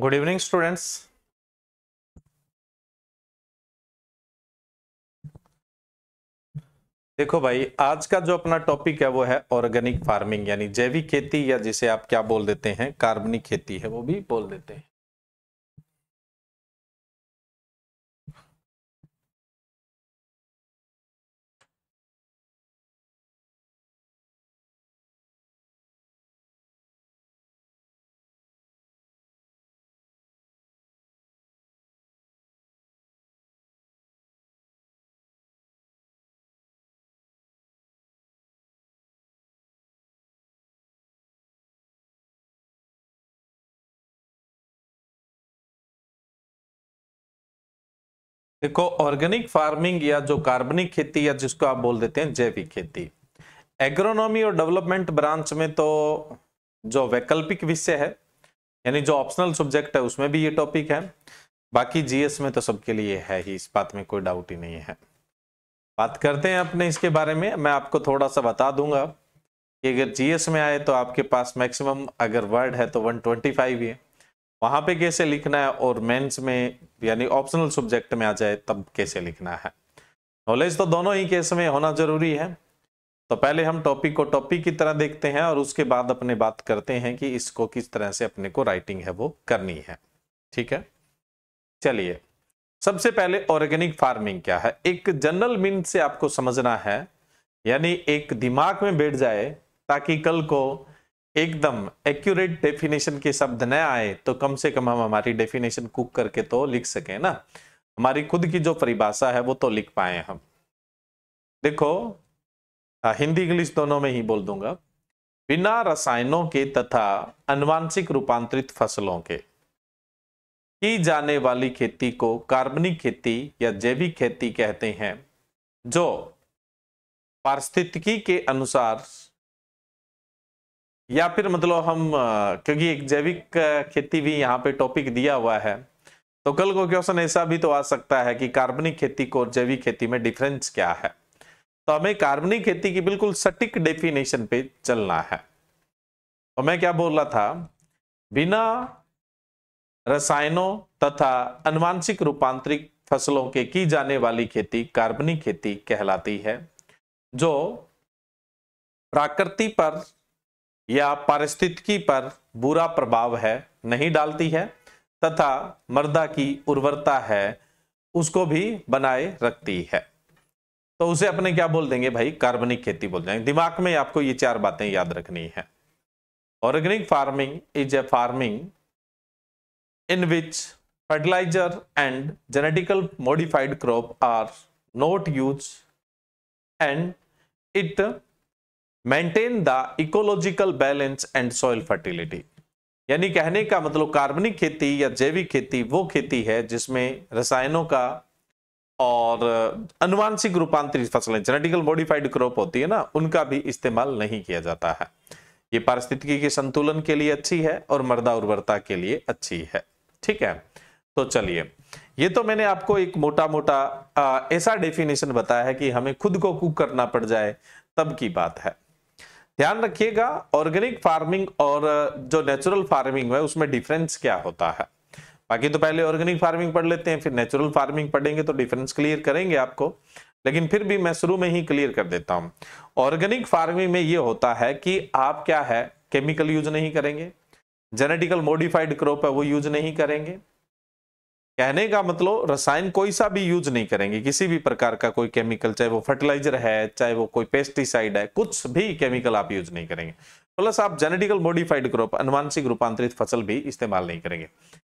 Good evening students देखो भाई आज का जो अपना टॉपिक है वो है ऑर्गेनिक फार्मिंग यानी जैविक खेती या जिसे आप क्या बोल देते हैं कार्बनिक खेती है वो भी बोल देते हैं देखो ऑर्गेनिक फार्मिंग या जो कार्बनिक खेती या जिसको आप बोल देते हैं जैविक खेती एग्रोनॉमी और डेवलपमेंट ब्रांच में तो जो वैकल्पिक विषय है यानी जो ऑप्शनल सब्जेक्ट है उसमें भी ये टॉपिक है बाकी जीएस में तो सबके लिए है ही इस बात में कोई डाउट ही नहीं है बात करते हैं अपने इसके बारे में मैं आपको थोड़ा सा बता दूंगा कि अगर जीएस में आए तो आपके पास मैक्सिमम अगर वर्ड है तो 125 ही है वहां पे कैसे लिखना है और मेंस में यानी ऑप्शनल सब्जेक्ट में आ जाए तब कैसे लिखना है नॉलेज तो दोनों ही केस में होना जरूरी है तो पहले हम टॉपिक को टॉपिक की तरह देखते हैं और उसके बाद अपने बात करते हैं कि इसको किस तरह से अपने को राइटिंग है वो करनी है ठीक है चलिए सबसे पहले ऑर्गेनिक फार्मिंग क्या है एक जनरल मीन से आपको समझना है यानी एक दिमाग में बैठ जाए ताकि कल को एकदम एक्यूरेट डेफिनेशन के शब्द न आए तो कम से कम हम हमारी डेफिनेशन कुक करके तो लिख सके ना हमारी खुद की जो परिभाषा है वो तो लिख पाए हम देखो हाँ, हिंदी इंग्लिश दोनों में ही बोल दूंगा बिना रसायनों के तथा अनुवांशिक रूपांतरित फसलों के की जाने वाली खेती को कार्बनिक खेती या जैविक खेती कहते हैं जो पारिस्थितिकी के अनुसार या फिर मतलब हम क्योंकि एक जैविक खेती भी यहाँ पे टॉपिक दिया हुआ है तो कल को क्वेश्चन ऐसा भी तो आ सकता है कि कार्बनिक खेती को जैविक खेती में डिफरेंस क्या है तो हमें कार्बनिक खेती की बिल्कुल सटीक डेफिनेशन पे चलना है और मैं क्या बोल रहा था बिना रसायनों तथा अनुवांशिक रूपांतरिक फसलों के की जाने वाली खेती कार्बनिक खेती कहलाती है जो प्राकृति पर या पारिस्थितिकी पर बुरा प्रभाव है नहीं डालती है तथा मृदा की उर्वरता है उसको भी बनाए रखती है तो उसे अपने क्या बोल देंगे भाई कार्बनिक खेती बोल देंगे दिमाग में आपको ये चार बातें याद रखनी है organic farming is a farming in which fertiliser and genetical modified crop are not use and it maintain the ecological balance and soil fertility यानी कहने का मतलब कार्बनिक खेती या जैविक खेती वो खेती है जिसमें रसायनों का और अनुवांशिक रूपांतरित फसलें जेनेटिकल मॉडिफाइड क्रॉप होती है ना उनका भी इस्तेमाल नहीं किया जाता है ये पारिस्थितिकी के संतुलन के लिए अच्छी है और मृदा उर्वरता के लिए अच्छी है ठीक है तो चलिए ये तो मैंने आपको एक मोटा मोटा ऐसा डेफिनेशन बताया है कि हमें खुद को कुक करना पड़ जाए तब की बात है ध्यान रखिएगा ऑर्गेनिक फार्मिंग और जो नेचुरल फार्मिंग है उसमें डिफरेंस क्या होता है बाकी तो पहले ऑर्गेनिक फार्मिंग पढ़ लेते हैं फिर नेचुरल फार्मिंग पढ़ेंगे तो डिफरेंस क्लियर करेंगे आपको लेकिन फिर भी मैं शुरू में ही क्लियर कर देता हूँ ऑर्गेनिक फार्मिंग में ये होता है कि आप क्या है केमिकल यूज नहीं करेंगे जेनेटिकल मॉडिफाइड क्रॉप है वो यूज नहीं करेंगे कहने का मतलब रसायन कोई सा भी यूज नहीं करेंगे किसी भी प्रकार का कोई केमिकल चाहे वो फर्टिलाइजर है चाहे वो कोई पेस्टिसाइड है कुछ भी केमिकल आप यूज नहीं करेंगे प्लस आप जेनेटिकल मॉडिफाइड ग्रुप अनुवांशिक रूपांतरित फसल भी इस्तेमाल नहीं करेंगे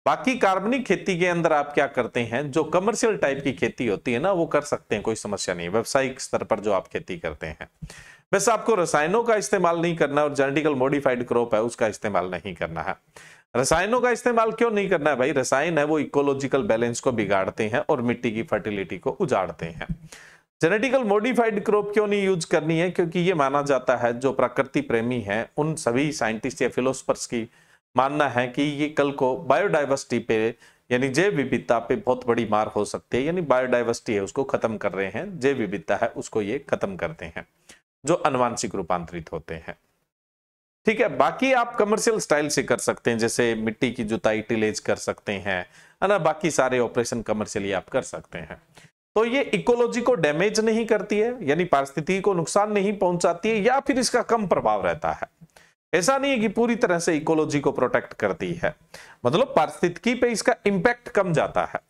बाकी कार्बनिक खेती के अंदर आप क्या करते हैं जो कमर्शियल टाइप की खेती होती है ना वो कर सकते हैं कोई समस्या नहीं व्यवसायिक स्तर पर जो आप खेती करते हैं बस आपको रसायनों का इस्तेमाल नहीं करना और जेनेटिकल मॉडिफाइड क्रॉप है उसका इस्तेमाल नहीं करना है रसायनों का इस्तेमाल क्यों नहीं करना है भाई रसायन है वो इकोलॉजिकल बैलेंस को बिगाड़ते हैं और मिट्टी की फर्टिलिटी को उजाड़ते हैं जेनेटिकल मॉडिफाइड क्रॉप क्यों नहीं यूज करनी है क्योंकि ये माना जाता है जो प्रकृति प्रेमी हैं उन सभी साइंटिस्ट या फिलोसफर्स की मानना है कि ये कल को बायोडाइवर्सिटी पे यानी जैव विविधता पे बहुत बड़ी मार हो सकती है यानी बायोडाइवर्सिटी है उसको खत्म कर रहे हैं जैव विविधता है उसको ये खत्म करते हैं जो अनुवांशिक रूपांतरित होते हैं ठीक है बाकी आप कमर्शियल स्टाइल से कर सकते हैं जैसे मिट्टी की जुताई टिलेज कर सकते हैं है ना बाकी सारे ऑपरेशन कमर्शियली आप कर सकते हैं तो ये इकोलॉजी को डैमेज नहीं करती है यानी पारिस्थितिकी को नुकसान नहीं पहुंचाती है या फिर इसका कम प्रभाव रहता है ऐसा नहीं है कि पूरी तरह से इकोलॉजी को प्रोटेक्ट करती है मतलब पारिस्थितिकी पे इसका इंपैक्ट कम जाता है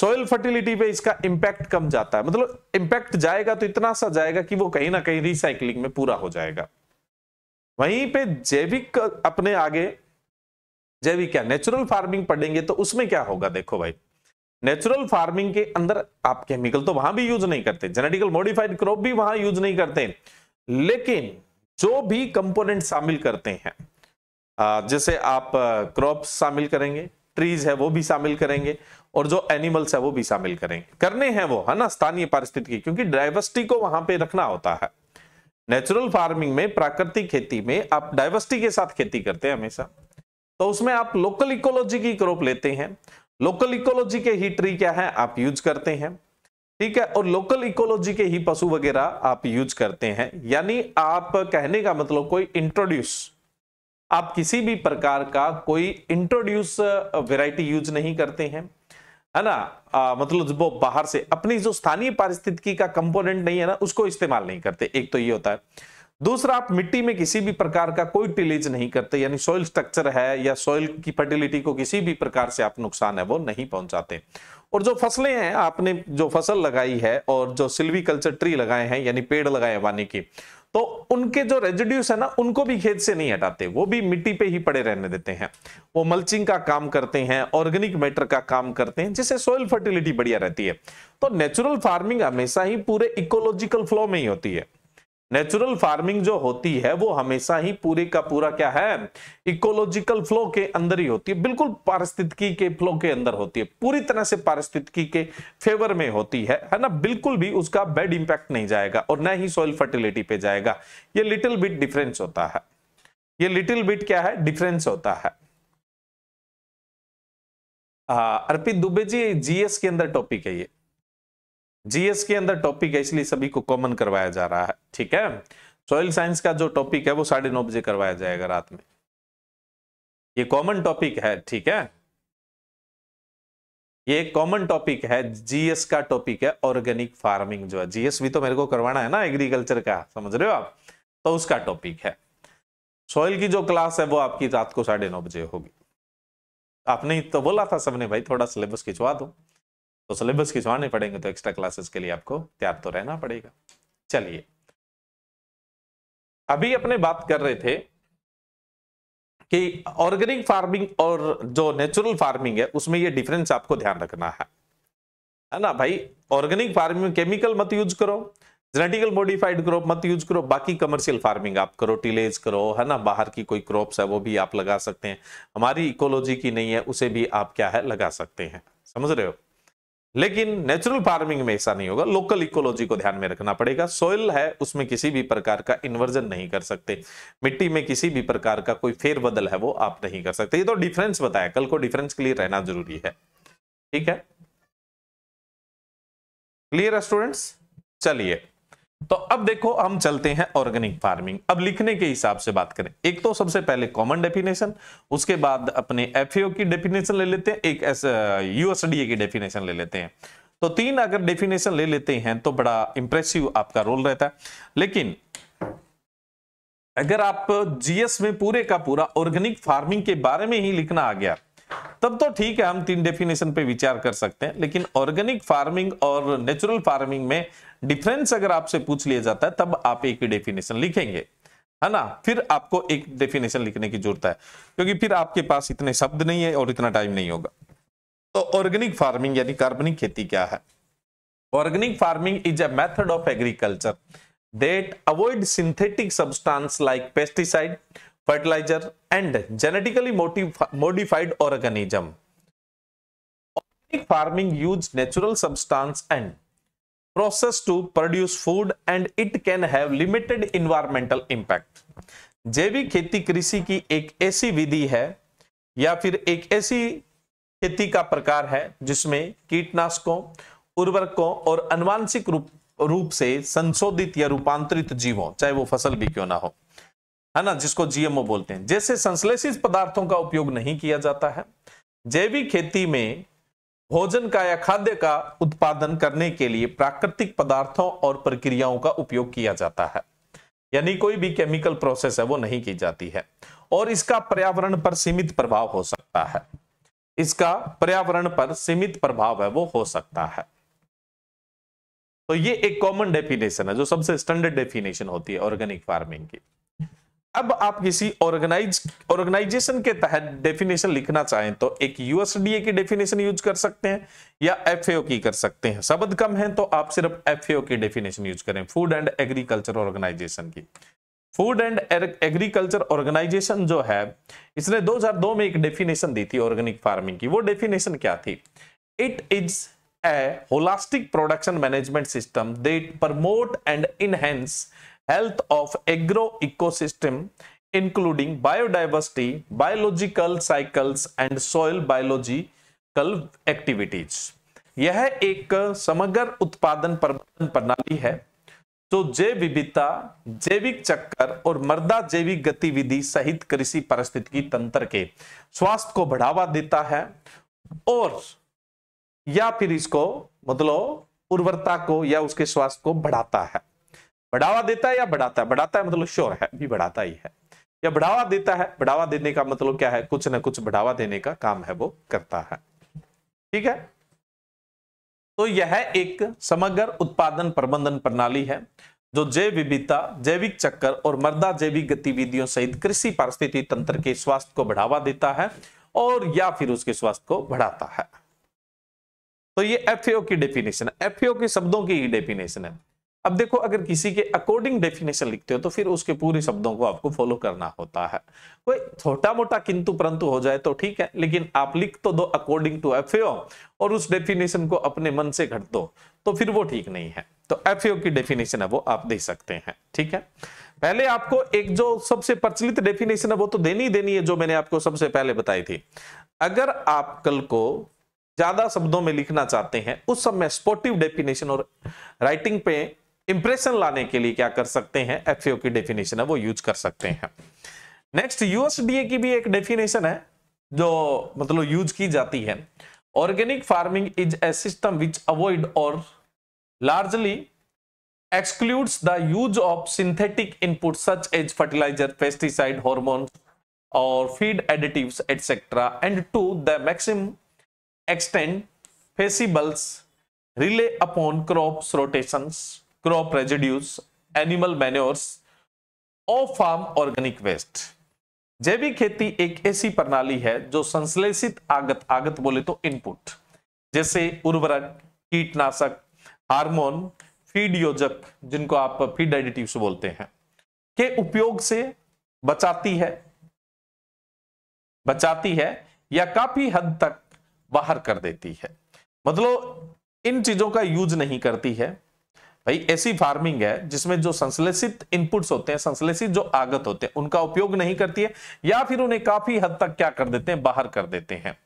सोयल फर्टिलिटी पे इसका इंपैक्ट कम जाता है मतलब इंपैक्ट जाएगा तो इतना सा जाएगा कि वो कहीं ना कहीं रिसाइकलिंग में पूरा हो जाएगा वहीं पे जैविक अपने आगे जैविक क्या नेचुरल फार्मिंग पढ़ेंगे तो उसमें क्या होगा देखो भाई नेचुरल फार्मिंग के अंदर आप केमिकल तो वहां भी यूज नहीं करते जेनेटिकल मॉडिफाइड क्रॉप भी वहां यूज नहीं करते लेकिन जो भी कंपोनेंट शामिल करते हैं जैसे आप क्रॉप शामिल करेंगे ट्रीज है वो भी शामिल करेंगे और जो एनिमल्स है वो भी शामिल करेंगे करने हैं वो है ना स्थानीय पारिस्थितिकी क्योंकि डाइवर्सिटी को वहां पे रखना होता है नेचुरल फार्मिंग में प्राकृतिक खेती में आप डाइवर्सिटी के साथ खेती करते हैं हमेशा तो उसमें आप लोकल इकोलॉजी की क्रोप लेते हैं लोकल इकोलॉजी के ही ट्री क्या है आप यूज करते हैं ठीक है और लोकल इकोलॉजी के ही पशु वगैरह आप यूज करते हैं यानी आप कहने का मतलब कोई इंट्रोड्यूस आप किसी भी प्रकार का कोई इंट्रोड्यूस वेराइटी यूज नहीं करते हैं है ना आ, मतलब जो बाहर से अपनी जो स्थानीय पारिस्थितिकी का कंपोनेंट नहीं है ना उसको इस्तेमाल नहीं करते एक तो ये होता है दूसरा आप मिट्टी में किसी भी प्रकार का कोई टिलेज नहीं करते यानी सोइल स्ट्रक्चर है या सोइल की फर्टिलिटी को किसी भी प्रकार से आप नुकसान है वो नहीं पहुंचाते और जो फसलें हैं आपने जो फसल लगाई है और जो सिल्वी कल्चर ट्री लगाए हैं यानी पेड़ लगाए वाने की तो उनके जो रेजिड्यूस है ना उनको भी खेत से नहीं हटाते वो भी मिट्टी पे ही पड़े रहने देते हैं वो मल्चिंग का काम करते हैं ऑर्गेनिक मैटर का काम करते हैं जिससे सोयल फर्टिलिटी बढ़िया रहती है तो नेचुरल फार्मिंग हमेशा ही पूरे इकोलॉजिकल फ्लो में ही होती है नेचुरल फार्मिंग जो होती है वो हमेशा ही पूरे का पूरा क्या है इकोलॉजिकल फ्लो के अंदर ही होती है बिल्कुल पारिस्थितिकी के फ्लो के अंदर होती है पूरी तरह से पारिस्थितिकी के फेवर में होती है है ना बिल्कुल भी उसका बेड इंपैक्ट नहीं जाएगा और न ही सॉइल फर्टिलिटी पे जाएगा ये लिटिल बिट डिफरेंस होता है ये लिटिल बिट क्या है डिफरेंस होता है हाँ, अर्पित दुबे जी जीएस के अंदर टॉपिक है ये जीएस के अंदर टॉपिक है इसलिए सभी को कॉमन करवाया जा रहा है ठीक है सॉइल साइंस का जो टॉपिक है वो साढ़े नौ बजे करवाया जाएगा रात में ये कॉमन टॉपिक है ठीक है ये एक कॉमन टॉपिक है जीएस का टॉपिक है ऑर्गेनिक फार्मिंग जो है जीएस भी तो मेरे को करवाना है ना एग्रीकल्चर का समझ रहे हो आप तो उसका टॉपिक है सॉइल की जो क्लास है वो आपकी रात को साढ़े नौ बजे होगी आपने तो बोला था सबने भाई थोड़ा सिलेबस खिंचवा दो तो सिलेबस खिंचवाने पड़ेंगे तो एक्स्ट्रा क्लासेस के लिए आपको तैयार तो रहना पड़ेगा चलिए अभी अपने बात कर रहे थे कि ऑर्गेनिक फार्मिंग और जो नेचुरल फार्मिंग है उसमें ये डिफरेंस आपको ध्यान रखना है है ना भाई ऑर्गेनिक फार्मिंग में केमिकल मत यूज करो जेनेटिकल मॉडिफाइड क्रॉप मत यूज करो बाकी कमर्शियल फार्मिंग आप करो टिलेज करो है ना बाहर की कोई क्रॉप्स है वो भी आप लगा सकते हैं हमारी इकोलॉजी की नहीं है उसे भी आप क्या है लगा सकते हैं समझ रहे हो लेकिन नेचुरल फार्मिंग में ऐसा नहीं होगा लोकल इकोलॉजी को ध्यान में रखना पड़ेगा सोयल है उसमें किसी भी प्रकार का इन्वर्जन नहीं कर सकते मिट्टी में किसी भी प्रकार का कोई फेरबदल है वो आप नहीं कर सकते ये तो डिफरेंस बताया कल को डिफरेंस क्लियर रहना जरूरी है ठीक है क्लियर है स्टूडेंट्स चलिए तो अब देखो हम चलते हैं ऑर्गेनिक फार्मिंग अब लिखने के हिसाब से बात करें एक तो सबसे पहले कॉमन डेफिनेशन उसके बाद अपने एफएओ की डेफिनेशन ले लेते हैं एक यूएसडीए uh, की डेफिनेशन ले लेते हैं तो तीन अगर डेफिनेशन ले लेते हैं तो बड़ा इंप्रेसिव आपका रोल रहता है लेकिन अगर आप जीएस में पूरे का पूरा ऑर्गेनिक फार्मिंग के बारे में ही लिखना आ गया तब तो ठीक है हम तीन डेफिनेशन पे विचार कर सकते हैं लेकिन ऑर्गेनिक फार्मिंग और नेचुरल फार्मिंग में डिफरेंस अगर आपसे पूछ लिया जाता है तब आप एक ही डेफिनेशन लिखेंगे है ना फिर आपको एक डेफिनेशन लिखने की जरूरत है क्योंकि फिर आपके पास इतने शब्द नहीं है और इतना टाइम नहीं होगा तो ऑर्गेनिक फार्मिंग यानी कार्बनिक खेती क्या है organic farming is a method of agriculture that avoid synthetic substance like pesticide fertiliser and genetically modified organism farming use natural substance and process to produce food and it can have limited environmental impact जैविक खेती कृषि की एक ऐसी विधि है या फिर एक ऐसी खेती का प्रकार है जिसमें कीटनाशकों उर्वरकों और अनुवांशिक रूप रूप से संशोधित या रूपांतरित जीवों चाहे वो फसल भी क्यों ना हो है ना जिसको जीएमओ बोलते हैं जैसे संश्लेषित पदार्थों का उपयोग नहीं किया जाता है जैविक खेती में भोजन का या खाद्य का उत्पादन करने के लिए प्राकृतिक पदार्थों और प्रक्रियाओं का उपयोग किया जाता है यानी कोई भी केमिकल प्रोसेस है वो नहीं की जाती है और इसका पर्यावरण पर सीमित प्रभाव हो सकता है इसका पर्यावरण पर सीमित प्रभाव है वो हो सकता है तो ये एक कॉमन डेफिनेशन है जो सबसे स्टैंडर्ड डेफिनेशन होती है ऑर्गेनिक फार्मिंग की अब आप किसी ऑर्गेनाइज ऑर्गेनाइजेशन के तहत डेफिनेशन लिखना चाहें तो एक यूएसडीए की डेफिनेशन यूज कर सकते हैं या एफएओ की कर सकते हैं शब्द कम है तो आप सिर्फ एफएओ की डेफिनेशन यूज करें फूड एंड एग्रीकल्चर ऑर्गेनाइजेशन की फूड एंड एग्रीकल्चर ऑर्गेनाइजेशन जो है इसने 2002 में एक डेफिनेशन दी थी ऑर्गेनिक फार्मिंग की वो डेफिनेशन क्या थी it is a holistic production management system that promote and enhance health of agro ecosystem including biodiversity, biological cycles and soil biological activities. यह एक समग्र उत्पादन प्रबंधन प्रणाली है जो जैव विविधता जैविक चक्कर और मर्दा जैविक गतिविधि सहित कृषि परिस्थिति तंत्र के स्वास्थ्य को बढ़ावा देता है और या फिर इसको मतलब उर्वरता को या उसके स्वास्थ्य को बढ़ाता है बढ़ावा देता है या बढ़ाता है बढ़ाता है मतलब श्योर है भी बढ़ाता ही है या बढ़ावा देता है बढ़ावा देने का मतलब क्या है कुछ ना कुछ बढ़ावा देने का काम है वो करता है ठीक है तो यह एक समग्र उत्पादन प्रबंधन प्रणाली है जो जैव विविधता जैविक चक्कर और मर्दा जैविक गतिविधियों सहित कृषि पारिस्थिति तंत्र के स्वास्थ्य को बढ़ावा देता है और या फिर उसके स्वास्थ्य को बढ़ाता है तो ये एफएओ की डेफिनेशन है एफएओ के शब्दों की डेफिनेशन है अब देखो अगर किसी के अकॉर्डिंग डेफिनेशन लिखते हो तो फिर उसके पूरे शब्दों को आपको फॉलो करना होता है कोई छोटा मोटा किंतु परंतु हो जाए तो ठीक है लेकिन आप लिख तो दो अकॉर्डिंग टू एफ और उस डेफिनेशन को अपने मन से घट दो तो फिर वो ठीक नहीं है तो एफ की डेफिनेशन है वो आप दे सकते हैं ठीक है पहले आपको एक जो सबसे प्रचलित डेफिनेशन है वो तो देनी ही देनी है जो मैंने आपको सबसे पहले बताई थी अगर आप कल को ज्यादा शब्दों में लिखना चाहते हैं उस समय स्पोर्टिव डेफिनेशन और राइटिंग पे इंप्रेशन लाने के लिए क्या कर सकते हैं एफएओ की डेफिनेशन है वो यूज कर सकते हैं नेक्स्ट यूएसडीए की भी एक डेफिनेशन है जो मतलब यूज की जाती है organic farming is a system which avoid और largely excludes the use of synthetic input such as fertiliser pesticide hormone और feed additive etcetera and to the maximum extend feasible rely upon crop rotation crop residues, animal manures और farm organic waste जैविक खेती एक ऐसी प्रणाली है जो संश्लेषित आगत आगत बोले तो इनपुट जैसे उर्वरक कीटनाशक हार्मोन फीड योजक जिनको आप फीड एडिटिव्स बोलते हैं के उपयोग से बचाती है बचाती है या काफी हद तक बाहर कर देती है मतलब इन चीजों का यूज नहीं करती है भाई ऐसी फार्मिंग है जिसमें जो संश्लेषित इनपुट्स होते हैं संश्लेषित जो आगत होते हैं उनका उपयोग नहीं करती है या फिर उन्हें काफी हद तक क्या कर देते हैं बाहर कर देते हैं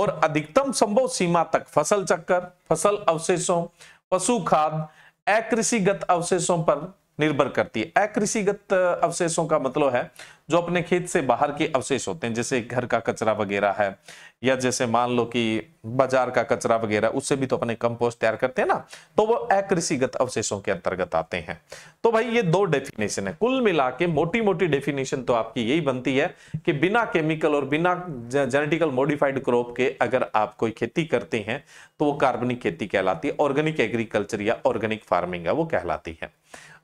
और अधिकतम संभव सीमा तक फसल चक्कर फसल अवशेषों पशु खाद अकृषिगत अवशेषों पर निर्भर करती है अकृषिगत अवशेषों का मतलब है जो अपने खेत से बाहर के अवशेष होते हैं जैसे घर का कचरा वगैरह है या जैसे मान लो कि बाजार का कचरा वगैरह उससे भी तो अपने कंपोस्ट तैयार करते हैं ना तो वो अकृषिगत अवशेषों के अंतर्गत आते हैं तो भाई ये दो डेफिनेशन है कुल मिला के मोटी मोटी डेफिनेशन तो आपकी यही बनती है कि बिना केमिकल और बिना जेनेटिकल मॉडिफाइड क्रॉप के अगर आप कोई खेती करते हैं तो वो कार्बनिक खेती कहलाती है ऑर्गेनिक एग्रीकल्चर या ऑर्गेनिक फार्मिंग है वो कहलाती है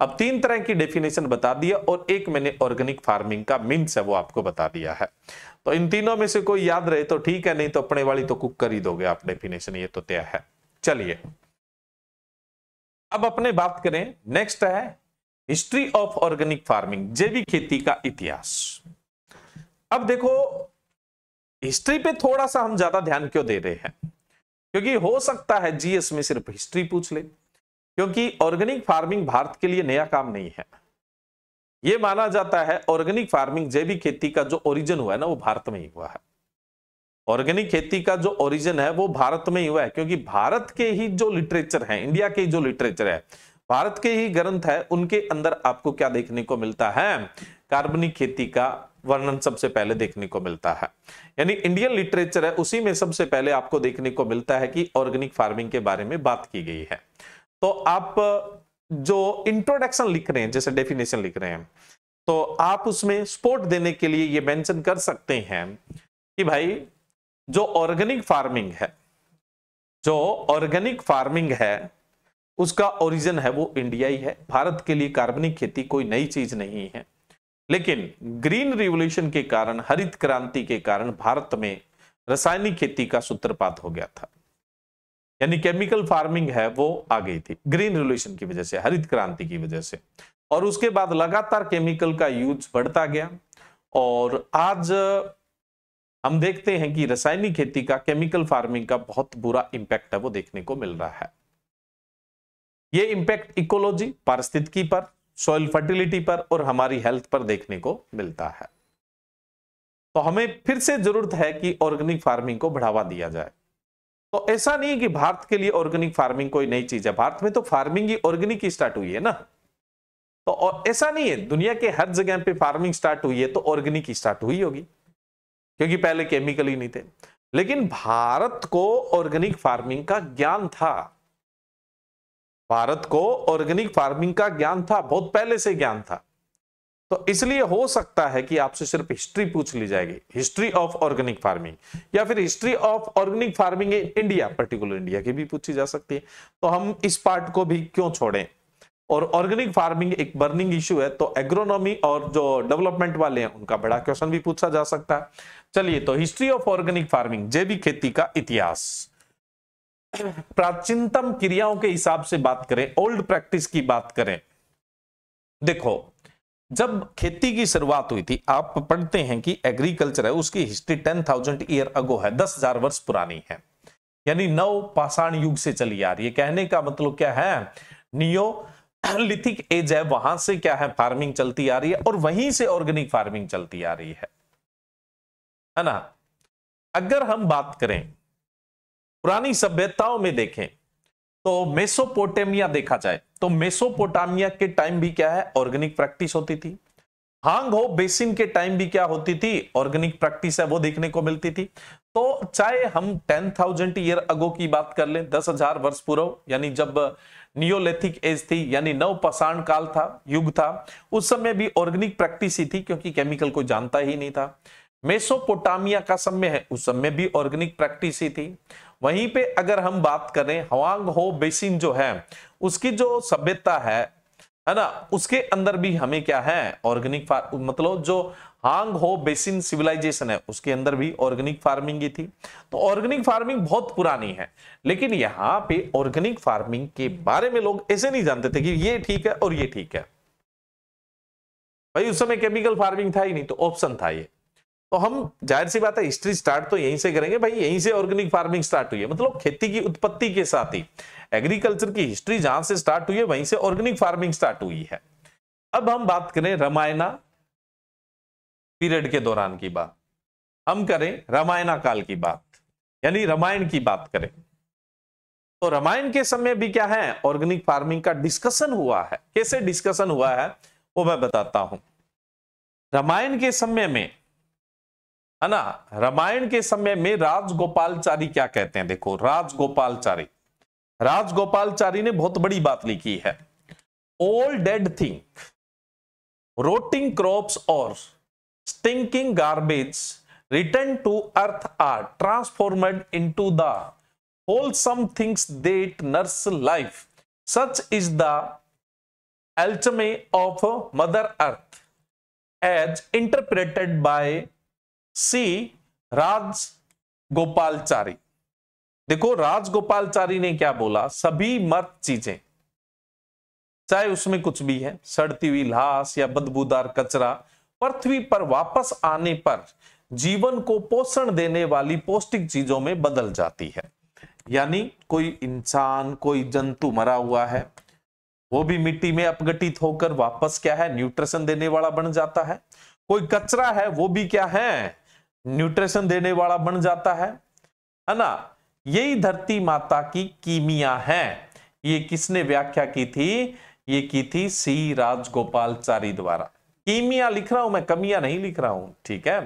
अब तीन तरह की डेफिनेशन बता दिया और एक मैंने ऑर्गेनिक फार्मिंग का मीन्स है वो आपको बता दिया है तो इन तीनों में से कोई याद रहे तो ठीक है नहीं तो अपने वाली तो कुक कर ही दोगे आप डेफिनेशन ये तो तय है चलिए अब अपने बात करें नेक्स्ट है हिस्ट्री ऑफ ऑर्गेनिक फार्मिंग जैविक खेती का इतिहास अब देखो हिस्ट्री पे थोड़ा सा हम ज्यादा ध्यान क्यों दे रहे हैं क्योंकि हो सकता है जीएस में सिर्फ हिस्ट्री पूछ ले क्योंकि ऑर्गेनिक फार्मिंग भारत के लिए नया काम नहीं है यह माना जाता है ऑर्गेनिक फार्मिंग जैविक खेती का जो ओरिजिन हुआ है ना वो भारत में ही हुआ है ऑर्गेनिक खेती का जो ओरिजिन है वो भारत में ही हुआ है क्योंकि भारत के ही जो लिटरेचर है इंडिया के जो लिटरेचर है भारत के ही ग्रंथ है उनके अंदर आपको क्या देखने को मिलता है कार्बनिक खेती का वर्णन सबसे पहले देखने को मिलता है यानी इंडियन लिटरेचर है उसी में सबसे पहले आपको देखने को मिलता है कि ऑर्गेनिक फार्मिंग के बारे में बात की गई है तो आप जो इंट्रोडक्शन लिख रहे हैं जैसे डेफिनेशन लिख रहे हैं तो आप उसमें स्पोर्ट देने के लिए ये मेंशन कर सकते हैं कि भाई जो ऑर्गेनिक फार्मिंग है जो ऑर्गेनिक फार्मिंग है उसका ओरिजिन है वो इंडिया ही है भारत के लिए कार्बनिक खेती कोई नई चीज नहीं है लेकिन ग्रीन रिवोल्यूशन के कारण हरित क्रांति के कारण भारत में रासायनिक खेती का सूत्रपात हो गया था यानी केमिकल फार्मिंग है वो आ गई थी ग्रीन रिवोल्यूशन की वजह से हरित क्रांति की वजह से और उसके बाद लगातार केमिकल का यूज बढ़ता गया और आज हम देखते हैं कि रासायनिक खेती का केमिकल फार्मिंग का बहुत बुरा इम्पैक्ट है वो देखने को मिल रहा है ये इंपैक्ट इकोलॉजी पारिस्थितिकी पर सॉइल फर्टिलिटी पर और हमारी हेल्थ पर देखने को मिलता है तो हमें फिर से जरूरत है कि ऑर्गेनिक फार्मिंग को बढ़ावा दिया जाए तो ऐसा नहीं कि भारत के लिए ऑर्गेनिक फार्मिंग कोई नई चीज है भारत में तो फार्मिंग ही ऑर्गेनिक ही स्टार्ट हुई है ना तो ऐसा नहीं है दुनिया के हर जगह पे फार्मिंग स्टार्ट हुई है तो ऑर्गेनिक ही स्टार्ट हुई होगी क्योंकि पहले केमिकल ही नहीं थे लेकिन भारत को ऑर्गेनिक फार्मिंग का ज्ञान था भारत को ऑर्गेनिक फार्मिंग का ज्ञान था बहुत पहले से ज्ञान था तो इसलिए हो सकता है कि आपसे सिर्फ हिस्ट्री पूछ ली जाएगी हिस्ट्री ऑफ ऑर्गेनिक फार्मिंग या फिर history of organic farming in India particular India की भी पूछी जा सकती है तो हम इस पार्ट को भी क्यों छोड़ें और ऑर्गेनिक फार्मिंग एक बर्निंग इश्यू है तो एग्रोनॉमी और जो डेवलपमेंट वाले हैं उनका बड़ा क्वेश्चन भी पूछा जा सकता है चलिए तो हिस्ट्री ऑफ ऑर्गेनिक फार्मिंग जैविक खेती का इतिहास प्राचीनतम क्रियाओं के हिसाब से बात करें ओल्ड प्रैक्टिस की बात करें देखो जब खेती की शुरुआत हुई थी आप पढ़ते हैं कि एग्रीकल्चर है उसकी history ten thousand year ago है दस हजार वर्ष पुरानी है यानी नव पाषाण युग से चली आ रही है कहने का मतलब क्या है नियो लिथिक एज है वहां से क्या है फार्मिंग चलती आ रही है और वहीं से ऑर्गेनिक फार्मिंग चलती आ रही है है ना अगर हम बात करें पुरानी सभ्यताओं में देखें तो मेसोपोटेमिया देखा जाए तो मेसोपोटामिया के टाइम भी क्या है ऑर्गेनिक प्रैक्टिस होती थी हांग हो बेसिन के टाइम भी क्या होती थी ऑर्गेनिक प्रैक्टिस है वो देखने को मिलती थी तो चाहे हम टेन थाउजेंड ईयर अगो की बात कर लें दस हजार वर्ष पूर्व यानी जब नियोलेथिक एज थी यानी नव नवपाषाण काल था युग था उस समय भी ऑर्गेनिक प्रैक्टिस ही थी क्योंकि केमिकल को जानता ही नहीं था मेसोपोटामिया का समय है उस समय भी ऑर्गेनिक प्रैक्टिस ही थी वहीं पे अगर हम बात करें हवांग हो बेसिन जो है उसकी जो सभ्यता है है ना उसके अंदर भी हमें क्या है ऑर्गेनिक मतलब जो हांग हो बेसिन सिविलाइजेशन है उसके अंदर भी ऑर्गेनिक फार्मिंग ही थी तो ऑर्गेनिक फार्मिंग बहुत पुरानी है लेकिन यहाँ पे ऑर्गेनिक फार्मिंग के बारे में लोग ऐसे नहीं जानते थे कि ये ठीक है और ये ठीक है भाई उस समय केमिकल फार्मिंग था ही नहीं तो ऑप्शन था ये तो हम जाहिर सी बात है हिस्ट्री स्टार्ट तो यहीं से करेंगे भाई यहीं से ऑर्गेनिक फार्मिंग स्टार्ट हुई है मतलब खेती की उत्पत्ति के साथ ही एग्रीकल्चर की हिस्ट्री जहां से स्टार्ट हुई है वहीं से ऑर्गेनिक फार्मिंग स्टार्ट हुई है अब हम बात करें रामायणा पीरियड के दौरान की बात हम करें रामायणा काल की बात यानी रामायण की बात करें तो रामायण के समय भी क्या है ऑर्गेनिक फार्मिंग का डिस्कशन हुआ है कैसे डिस्कशन हुआ है वो मैं बताता हूं रामायण के समय में है ना रामायण के समय में राजगोपालचारी क्या कहते हैं देखो राजगोपालचारी राजगोपालचारी ने बहुत बड़ी बात लिखी है all dead thing rotting crops और stinking garbage return to earth are transformed into the wholesome things that nurse life such is the alchemy of mother earth as interpreted by C Rajagopalachari देखो राज गोपालचारी ने क्या बोला सभी मर्द चीजें चाहे उसमें कुछ भी है सड़ती हुई लाश या बदबूदार कचरा पृथ्वी पर वापस आने पर जीवन को पोषण देने वाली पौष्टिक चीजों में बदल जाती है यानी कोई इंसान कोई जंतु मरा हुआ है वो भी मिट्टी में अपगटित होकर वापस क्या है न्यूट्रिशन देने वाला बन जाता है कोई कचरा है वो भी क्या है न्यूट्रिशन देने वाला बन जाता है है ना यही धरती माता की कीमिया है ये किसने व्याख्या की थी ये की थी सी राजगोपालचारी द्वारा कीमिया लिख रहा हूं मैं कमिया नहीं लिख रहा हूं ठीक है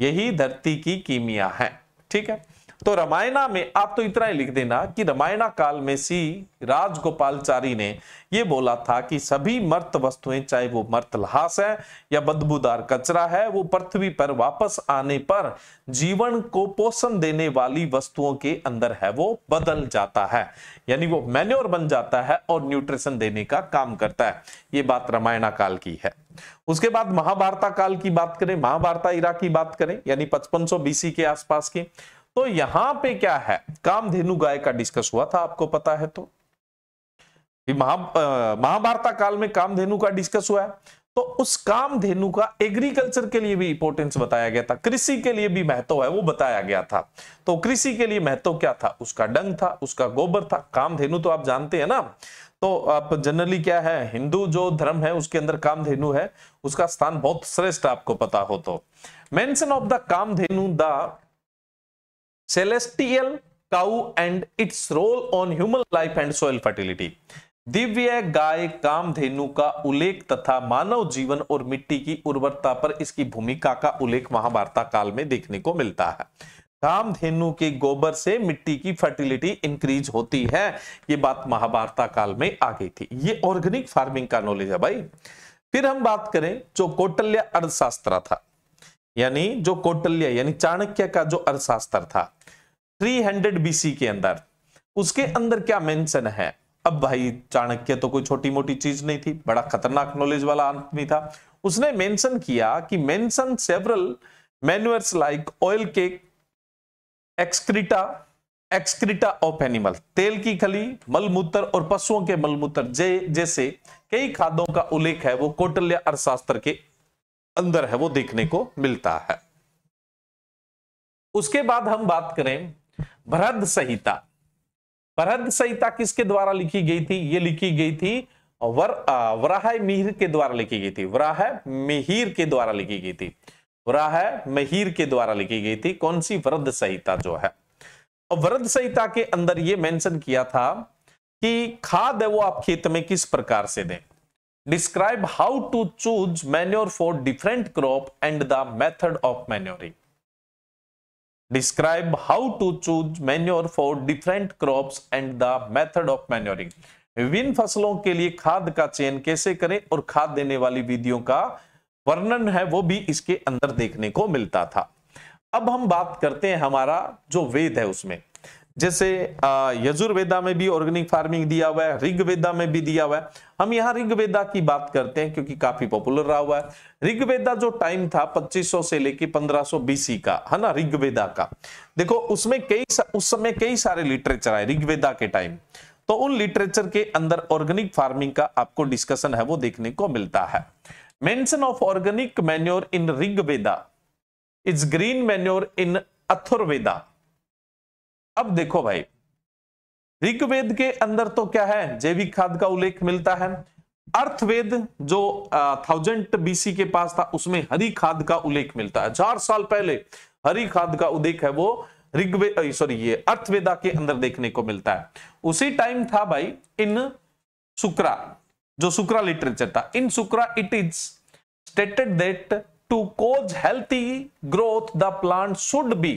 यही धरती की कीमिया है ठीक है तो रामायणा में आप तो इतना ही लिख देना कि रामायणा काल में सी राजगोपालचारी ने यह बोला था कि सभी मर्त वस्तुएं चाहे वो मर्त लहास है या बदबूदार कचरा है वो पृथ्वी पर वापस आने पर जीवन को पोषण देने वाली वस्तुओं के अंदर है वो बदल जाता है यानी वो मैन्योर बन जाता है और न्यूट्रिशन देने का काम करता है ये बात रामायणा काल की है उसके बाद महाभारता काल की बात करें महाभारता इरा की बात करें यानी पचपन बीसी के आसपास की तो यहां पे क्या है कामधेनु गाय का डिस्कस हुआ था आपको पता है तो महा महाभारता काल में कामधेनु का डिस्कस हुआ है तो उस कामधेनु का एग्रीकल्चर के लिए भी इंपोर्टेंस बताया गया था कृषि के लिए भी महत्व है वो बताया गया था तो कृषि के लिए महत्व क्या था उसका डंग था उसका गोबर था कामधेनु तो आप जानते हैं ना तो आप जनरली क्या है हिंदू जो धर्म है उसके अंदर कामधेनु है उसका स्थान बहुत श्रेष्ठ आपको पता हो तो mention of the Kamadhenu the celestial cow and its role on human life and soil fertility दिव्य गाय कामधेनु का उल्लेख तथा मानव जीवन और मिट्टी की उर्वरता पर इसकी भूमिका का उल्लेख महाभारता काल में देखने को मिलता है कामधेनु के गोबर से मिट्टी की फर्टिलिटी इंक्रीज होती है ये बात महाभारता काल में आ गई थी ये ऑर्गेनिक फार्मिंग का नॉलेज है भाई फिर हम बात करें जो कौटल्य अर्थशास्त्र था यानी जो कौटल्य यानी चाणक्य का जो अर्थशास्त्र था 300 बीसी के अंदर उसके अंदर क्या मेंशन है अब भाई चाणक्य तो कोई छोटी मोटी चीज नहीं थी बड़ा खतरनाक नॉलेज वाला आदमी था उसने मेंशन किया कि mention several manures like oil cake excreta excreta of animal तेल की खली मलमूत्र और पशुओं के मलमूत्र जैसे कई खादों का उल्लेख है वो कौटल्य अर्थशास्त्र के अंदर है वो देखने को मिलता है उसके बाद हम बात करें भरद संहिता भरद संहिता किसके द्वारा लिखी गई थी ये लिखी गई थी वर वराह मिहिर के द्वारा लिखी गई थी वराह मिहिर के द्वारा लिखी गई थी वराह मिहिर के द्वारा लिखी गई थी कौन सी वरद संहिता जो है और वरद संहिता के अंदर यह मेंशन किया था कि खाद है वो आप खेत में किस प्रकार से दें describe how to choose manure for different crop and the method of manuring describe how to choose manure for different crop and the method of manuring विभिन्न फसलों के लिए खाद का चयन कैसे करें और खाद देने वाली विधियों का वर्णन है वो भी इसके अंदर देखने को मिलता था अब हम बात करते हैं हमारा जो वेद है उसमें जैसे यजुर्वेदा में भी ऑर्गेनिक फार्मिंग दिया हुआ है ऋग्वेदा में भी दिया हुआ है हम यहाँ ऋग्वेदा की बात करते हैं क्योंकि काफी पॉपुलर रहा हुआ है ऋग्वेदा जो टाइम था 2500 से लेके 1500 बीसी का है ना ऋग्वेदा का देखो उसमें कई उस समय कई सारे लिटरेचर आए ऋग्वेदा के टाइम तो उन लिटरेचर के अंदर ऑर्गेनिक फार्मिंग का आपको डिस्कशन है वो देखने को मिलता है mention of organic manure in Rigveda is green manure in Atharvaveda अब देखो भाई ऋग्वेद के अंदर तो क्या है जैविक खाद का उल्लेख मिलता है अर्थवेद जो थाउजेंड बीसी के पास था उसमें हरी खाद का उल्लेख मिलता है चार साल पहले हरी खाद का उल्लेख है वो ऋग्वेद सॉरी ये अर्थवेदा के अंदर देखने को मिलता है उसी टाइम था भाई इन सुक्रा जो सुक्रा लिटरेचर था in Sukra it is stated that to cause healthy growth the plant should be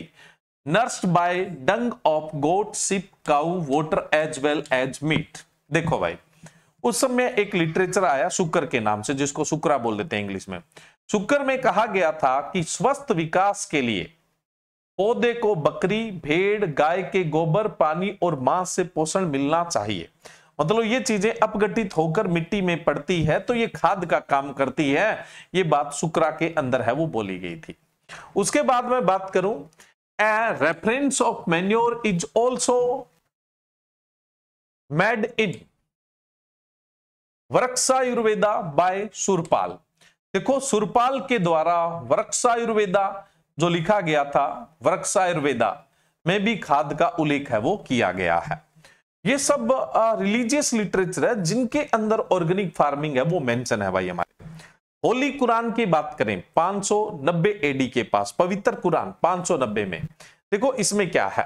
nursed by dung of goat sheep cow water as well as meat देखो भाई उस समय एक लिटरेचर आया शुक्र के नाम से जिसको शुक्रा बोल देते हैं इंग्लिश में शुक्र में कहा गया था कि स्वस्थ विकास के लिए पौधे को बकरी भेड़ गाय के गोबर पानी और मांस से पोषण मिलना चाहिए मतलब ये चीजें अपघटित होकर मिट्टी में पड़ती है तो ये खाद का काम करती है ये बात शुक्रा के अंदर है वो बोली गई थी उसके बाद में बात करूं a reference of manure is also made in वृक्षायुर्वेदा by Surpal देखो सुरपाल के द्वारा वृक्षायुर्वेदा जो लिखा गया था वृक्षायुर्वेदा में भी खाद का उल्लेख है वो किया गया है ये सब रिलीजियस लिटरेचर है जिनके अंदर ऑर्गेनिक फार्मिंग है वो मेंशन है भाई हमारे होली कुरान की बात करें 590 एडी के पास पवित्र कुरान 590 में देखो इसमें क्या है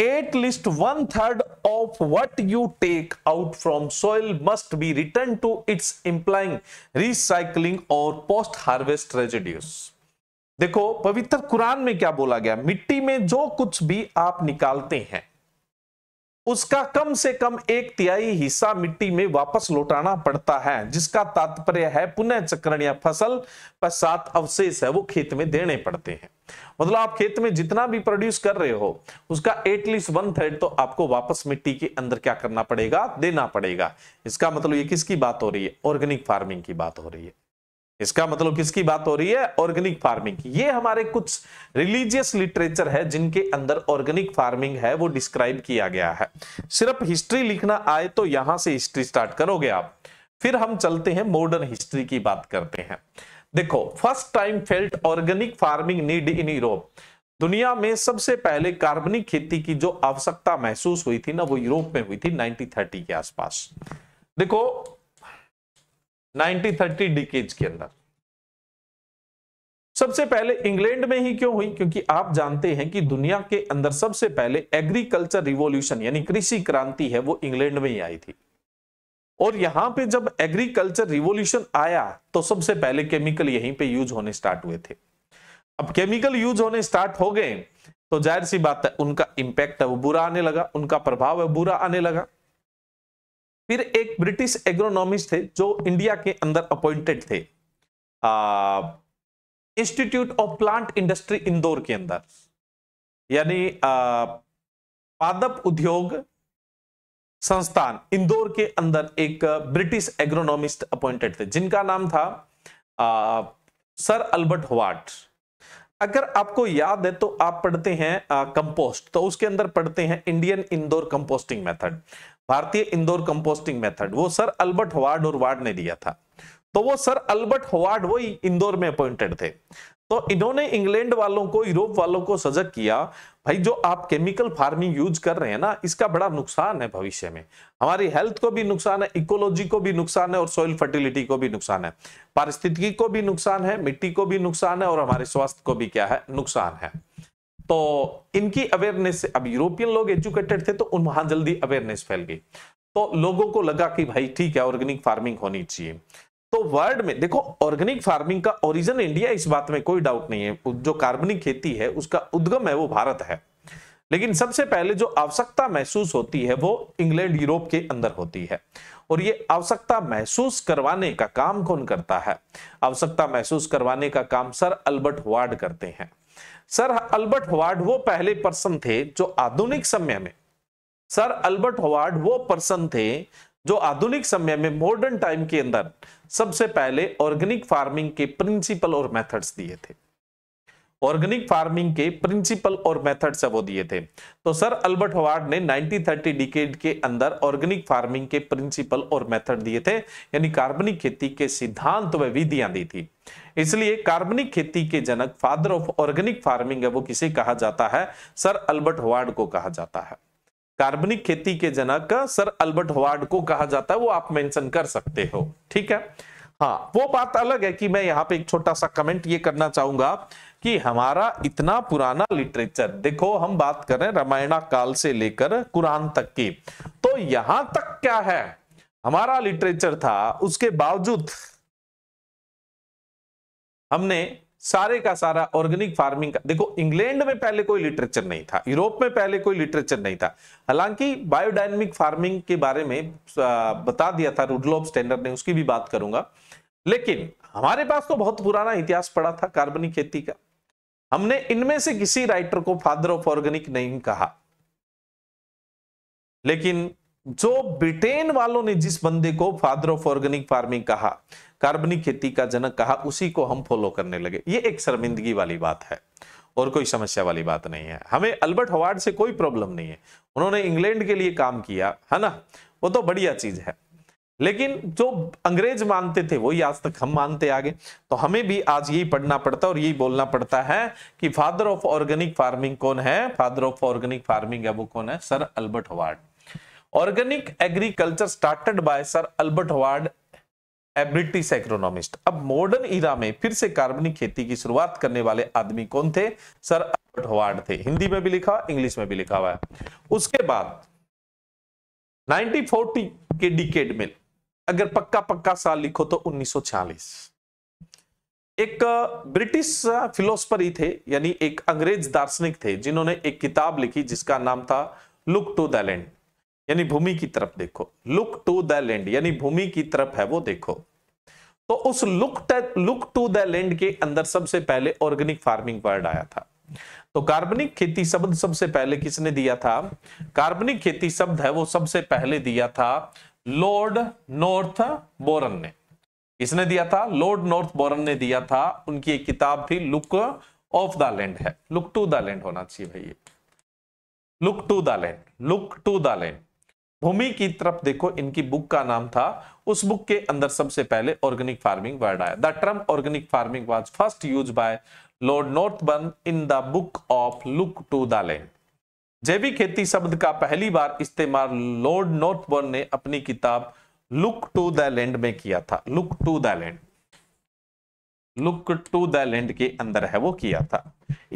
at least one third of what you take out from soil must be return to its implying recycling और पोस्ट हार्वेस्ट रेजिड्यूस देखो पवित्र कुरान में क्या बोला गया मिट्टी में जो कुछ भी आप निकालते हैं उसका कम से कम एक तिहाई हिस्सा मिट्टी में वापस लौटाना पड़ता है जिसका तात्पर्य है पुनः चक्रण या फसल पश्चात अवशेष है वो खेत में देने पड़ते हैं मतलब आप खेत में जितना भी प्रोड्यूस कर रहे हो उसका एटलीस्ट वन थर्ड तो आपको वापस मिट्टी के अंदर क्या करना पड़ेगा देना पड़ेगा इसका मतलब ये किसकी बात हो रही है ऑर्गेनिक फार्मिंग की बात हो रही है इसका मतलब किसकी बात हो रही है ऑर्गेनिक फार्मिंग की ये हमारे कुछ रिलीजियस लिटरेचर है जिनके अंदर ऑर्गेनिक फार्मिंग है वो डिस्क्राइब किया गया है सिर्फ हिस्ट्री लिखना आए तो यहां से हिस्ट्री स्टार्ट करोगे आप फिर हम चलते हैं मॉडर्न हिस्ट्री की बात करते हैं देखो first time felt organic farming need in Europe दुनिया में सबसे पहले कार्बनिक खेती की जो आवश्यकता महसूस हुई थी ना वो यूरोप में हुई थी 1930 के आसपास देखो नाइनटीन थर्टी डिकेज के अंदर सबसे पहले इंग्लैंड में ही क्यों हुई क्योंकि आप जानते हैं कि दुनिया के अंदर सबसे पहले एग्रीकल्चर रिवॉल्यूशन यानी कृषि क्रांति है वो इंग्लैंड में ही आई थी और यहां पे जब एग्रीकल्चर रिवॉल्यूशन आया तो सबसे पहले केमिकल यहीं पे यूज होने स्टार्ट हुए थे अब केमिकल यूज होने स्टार्ट हो गए तो जाहिर सी बात है उनका इंपैक्ट है वो बुरा आने लगा उनका प्रभाव है बुरा आने लगा फिर एक ब्रिटिश एग्रोनॉमिस्ट थे जो इंडिया के अंदर अपॉइंटेड थे Institute of Plant Industry Indore के अंदर यानी पादप उद्योग संस्थान इंदौर के अंदर एक ब्रिटिश एग्रोनॉमिस्ट अपॉइंटेड थे जिनका नाम था आ, सर अल्बर्ट हवाट अगर आपको याद है तो आप पढ़ते हैं कंपोस्ट तो उसके अंदर पढ़ते हैं इंडियन इंदौर कंपोस्टिंग मेथड भारतीय इंदौर कंपोस्टिंग मेथड वो सर अल्बर्ट हवार्ड और वार्ड ने दिया था तो वो सर अल्बर्ट हवार्ड वो इंदौर में अपॉइंटेड थे तो इन्होंने इंग्लैंड वालों को यूरोप वालों को सजग किया भाई जो आप केमिकल फार्मिंग यूज कर रहे हैं ना इसका बड़ा नुकसान है भविष्य में हमारी हेल्थ को भी नुकसान है इकोलॉजी को भी नुकसान है और सोइल फर्टिलिटी को भी नुकसान है पारिस्थितिकी को भी नुकसान है मिट्टी को भी नुकसान है और हमारे स्वास्थ्य को भी क्या है नुकसान है तो इनकी अवेयरनेस से अब यूरोपियन लोग एजुकेटेड थे तो उन वहां जल्दी अवेयरनेस फैल गई तो लोगों को लगा कि भाई ठीक है ऑर्गेनिक फार्मिंग होनी चाहिए तो वर्ल्ड में देखो ऑर्गेनिक फार्मिंग का ओरिजिन इंडिया इस बात में कोई डाउट नहीं है जो कार्बनिक खेती है उसका उद्गम है वो भारत है लेकिन सबसे पहले जो आवश्यकता महसूस होती है वो इंग्लैंड यूरोप के अंदर होती है और ये आवश्यकता महसूस करवाने का काम कौन करता है आवश्यकता महसूस करवाने का काम सर अल्बर्ट वार्ड करते हैं सर अल्बर्ट हवार्ड वो पहले पर्सन थे जो आधुनिक समय में सर अल्बर्ट हवार्ड वो पर्सन थे जो आधुनिक समय में मॉडर्न टाइम के अंदर सबसे पहले ऑर्गेनिक फार्मिंग के प्रिंसिपल और मेथड्स दिए थे ऑर्गेनिक फार्मिंग के प्रिंसिपल और मेथड्स वो दिए थे तो सर अल्बर्ट हवार्ड ने 1930 डिकेड के अंदर ऑर्गेनिक फार्मिंग के प्रिंसिपल और मेथड दिए थे यानी कार्बनिक खेती के सिद्धांत व विधियां दी थी इसलिए कार्बनिक खेती के जनक फादर ऑफ ऑर्गेनिक फार्मिंग है वो किसे कहा जाता है सर अल्बर्ट हवार्ड को कहा जाता है कार्बनिक खेती के जनक सर अल्बर्ट हवार्ड को कहा जाता है वो आप मेंशन कर सकते हो ठीक है हाँ वो बात अलग है कि मैं यहाँ पे एक छोटा सा कमेंट ये करना चाहूंगा कि हमारा इतना पुराना लिटरेचर देखो हम बात कर रहे हैं रामायणा काल से लेकर कुरान तक की तो यहां तक क्या है हमारा लिटरेचर था उसके बावजूद हमने सारे का सारा ऑर्गेनिक फार्मिंग का देखो इंग्लैंड में पहले कोई लिटरेचर नहीं था यूरोप में पहले कोई लिटरेचर नहीं था हालांकि बायोडायनेमिक फार्मिंग के बारे में बता दिया था रुडलोप स्टैंडर्ड ने उसकी भी बात करूंगा लेकिन हमारे पास तो बहुत पुराना इतिहास पड़ा था कार्बनिक खेती का हमने इनमें से किसी राइटर को फादर ऑफ ऑर्गेनिक नहीं कहा लेकिन जो ब्रिटेन वालों ने जिस बंदे को फादर ऑफ ऑर्गेनिक फार्मिंग कहा कार्बनिक खेती का जनक कहा उसी को हम फॉलो करने लगे ये एक शर्मिंदगी वाली बात है और कोई समस्या वाली बात नहीं है हमें अल्बर्ट हवार्ड से कोई प्रॉब्लम नहीं है उन्होंने इंग्लैंड के लिए काम किया है ना वो तो बढ़िया चीज है लेकिन जो अंग्रेज मानते थे वही आज तक हम मानते आगे तो हमें भी आज यही पढ़ना पड़ता है और यही बोलना पड़ता है कि फादर ऑफ ऑर्गेनिक फार्मिंग कौन है फादर ऑफ ऑर्गेनिक फार्मिंग है वो कौन है Sir Albert Howard organic agriculture started by Sir Albert Ward British agronomist अब मॉडर्न ईरा में फिर से कार्बनिक खेती की शुरुआत करने वाले आदमी कौन थे सर अल्बर्ट वार्ड थे हिंदी में भी लिखा इंग्लिश में भी लिखा हुआ है उसके बाद 1940 के डिकेड में अगर पक्का पक्का साल लिखो तो 1940 एक ब्रिटिश फिलोसफरी थे यानी एक अंग्रेज दार्शनिक थे जिन्होंने एक किताब लिखी जिसका नाम था लुक टू द लैंड यानी भूमि की तरफ देखो लुक टू द लैंड यानी भूमि की तरफ है वो देखो तो उस look look to the land के अंदर सबसे पहले ऑर्गेनिक फार्मिंग वर्ड आया था तो कार्बनिक खेती शब्द सबसे पहले किसने दिया था कार्बनिक खेती शब्द है वो सबसे पहले दिया था लॉर्ड नॉर्थ बोरन ने किसने दिया था लॉर्ड नॉर्थ बोरन ने दिया था उनकी एक किताब थी लुक ऑफ द लैंड है लुक टू द लैंड होना चाहिए भाई look to the land look to the land भूमि की तरफ देखो इनकी बुक का नाम था उस बुक के अंदर सबसे पहले ऑर्गेनिक फार्मिंग वर्ड आया the term organic farming was first use by Lord Northbourne in the book of look to the land जैविक खेती शब्द का पहली बार इस्तेमाल लॉर्ड नॉर्थबर्न ने अपनी किताब लुक टू द लैंड में किया था look to the land look to the land के अंदर है वो किया था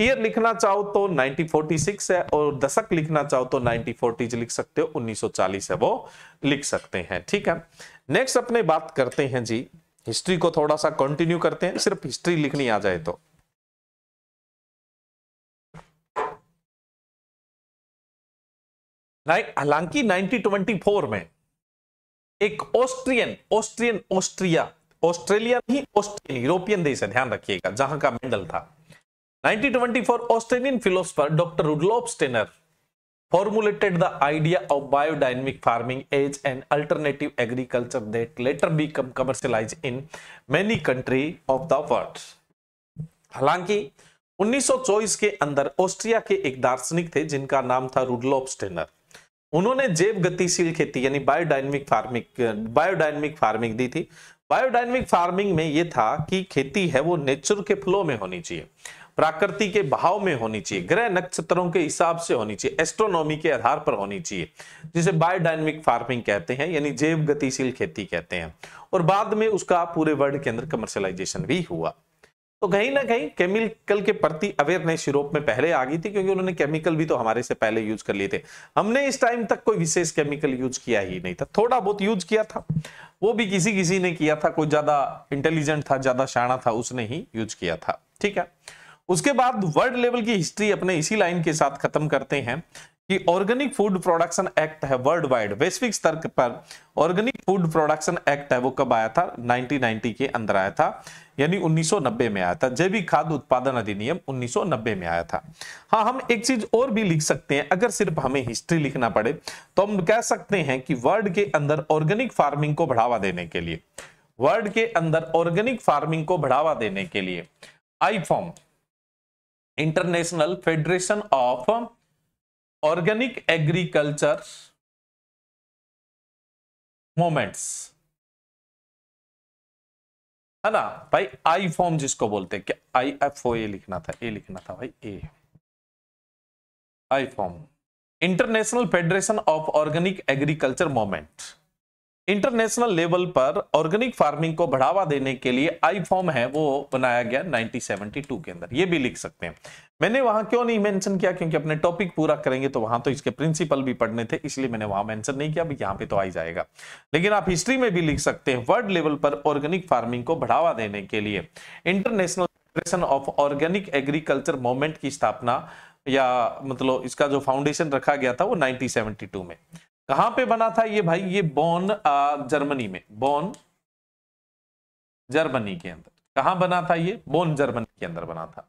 ईयर लिखना चाहो तो 1946 है और दशक लिखना चाहो तो 1940 लिख सकते हो 1940 है वो लिख सकते हैं ठीक है नेक्स्ट अपने बात करते हैं जी हिस्ट्री को थोड़ा सा कंटिन्यू करते हैं सिर्फ हिस्ट्री लिखनी आ जाए तो हालांकि 1924 में एक ऑस्ट्रियन ऑस्ट्रियन ऑस्ट्रिया ऑस्ट्रेलिया नहीं ऑस्ट्रेलिया यूरोपियन देश है ध्यान रखिएगा जहां का मेंडल था 1924 Australian philosopher doctor Rudolf Steiner formulated the idea of biodynamic farming as an alternative agriculture that later become commercialise in many country of the world हालांकि 1924 के अंदर ऑस्ट्रिया के एक दार्शनिक थे जिनका नाम था रुडलॉफ स्टेनर उन्होंने जैव गतिशील खेती यानी बायोडायनेमिक फार्मिंग बायोडायनेमिक फार्मिंग दी थी बायोडायनेमिक फार्मिंग में ये था कि खेती है वो नेचर के फ्लो में होनी चाहिए प्राकृति के भाव में होनी चाहिए ग्रह नक्षत्रों के हिसाब से होनी चाहिए एस्ट्रोनॉमी के आधार पर होनी चाहिए जिसे बायोडायनेमिक फार्मिंग कहते हैं यानी जैव गतिशील खेती कहते हैं और बाद में उसका पूरे वर्ल्ड के अंदर कमर्शलाइजेशन भी हुआ तो कहीं ना कहीं केमिकल के प्रति अवेयरनेस यूरोप में पहले आ गई थी क्योंकि उन्होंने केमिकल भी तो हमारे से पहले यूज कर लिए थे हमने इस टाइम तक कोई विशेष केमिकल यूज किया ही नहीं था थोड़ा बहुत यूज किया था वो भी किसी किसी ने किया था कोई ज्यादा इंटेलिजेंट था ज्यादा शाणा था उसने ही यूज किया था ठीक है उसके बाद वर्ल्ड लेवल की हिस्ट्री अपने इसी लाइन के साथ खत्म करते हैं कि ऑर्गेनिक फूड प्रोडक्शन एक्ट है वर्ल्ड वाइड वैश्विक स्तर पर ऑर्गेनिक फूड प्रोडक्शन एक्ट है वो कब आया था 1990 के अंदर आया था यानी 1990 में आया था जैविक खाद्य उत्पादन अधिनियम 1990 में आया था हाँ हम एक चीज और भी लिख सकते हैं अगर सिर्फ हमें हिस्ट्री लिखना पड़े तो हम कह सकते हैं कि वर्ल्ड के अंदर ऑर्गेनिक फार्मिंग को बढ़ावा देने के लिए वर्ल्ड के अंदर ऑर्गेनिक फार्मिंग को बढ़ावा देने के लिए IFOAM international federation of organic agriculture moments है ना भाई आई फॉर्म जिसको बोलते हैं क्या आई एफ ओ ए लिखना था ए लिखना था भाई A IFOAM international federation of organic agriculture moment international level पर ऑर्गेनिक फार्मिंग को बढ़ावा देने के लिए आई फॉर्म है वो बनाया गया 1972 के अंदर ये भी लिख सकते हैं मैंने वहां क्यों नहीं मेंशन किया क्योंकि अपने टॉपिक पूरा करेंगे तो वहां तो इसके प्रिंसिपल भी पढ़ने थे इसलिए मैंने वहां मेंशन नहीं किया अब यहाँ पे तो आ जाएगा लेकिन आप हिस्ट्री में भी लिख सकते हैं वर्ल्ड लेवल पर ऑर्गेनिक फार्मिंग को बढ़ावा देने के लिए international of organic agriculture movement की स्थापना या मतलब इसका जो फाउंडेशन रखा गया था वो 1972 में कहां पे बना था ये भाई ये बॉन जर्मनी में बॉन जर्मनी के अंदर कहां बना था ये बॉन जर्मनी के अंदर बना था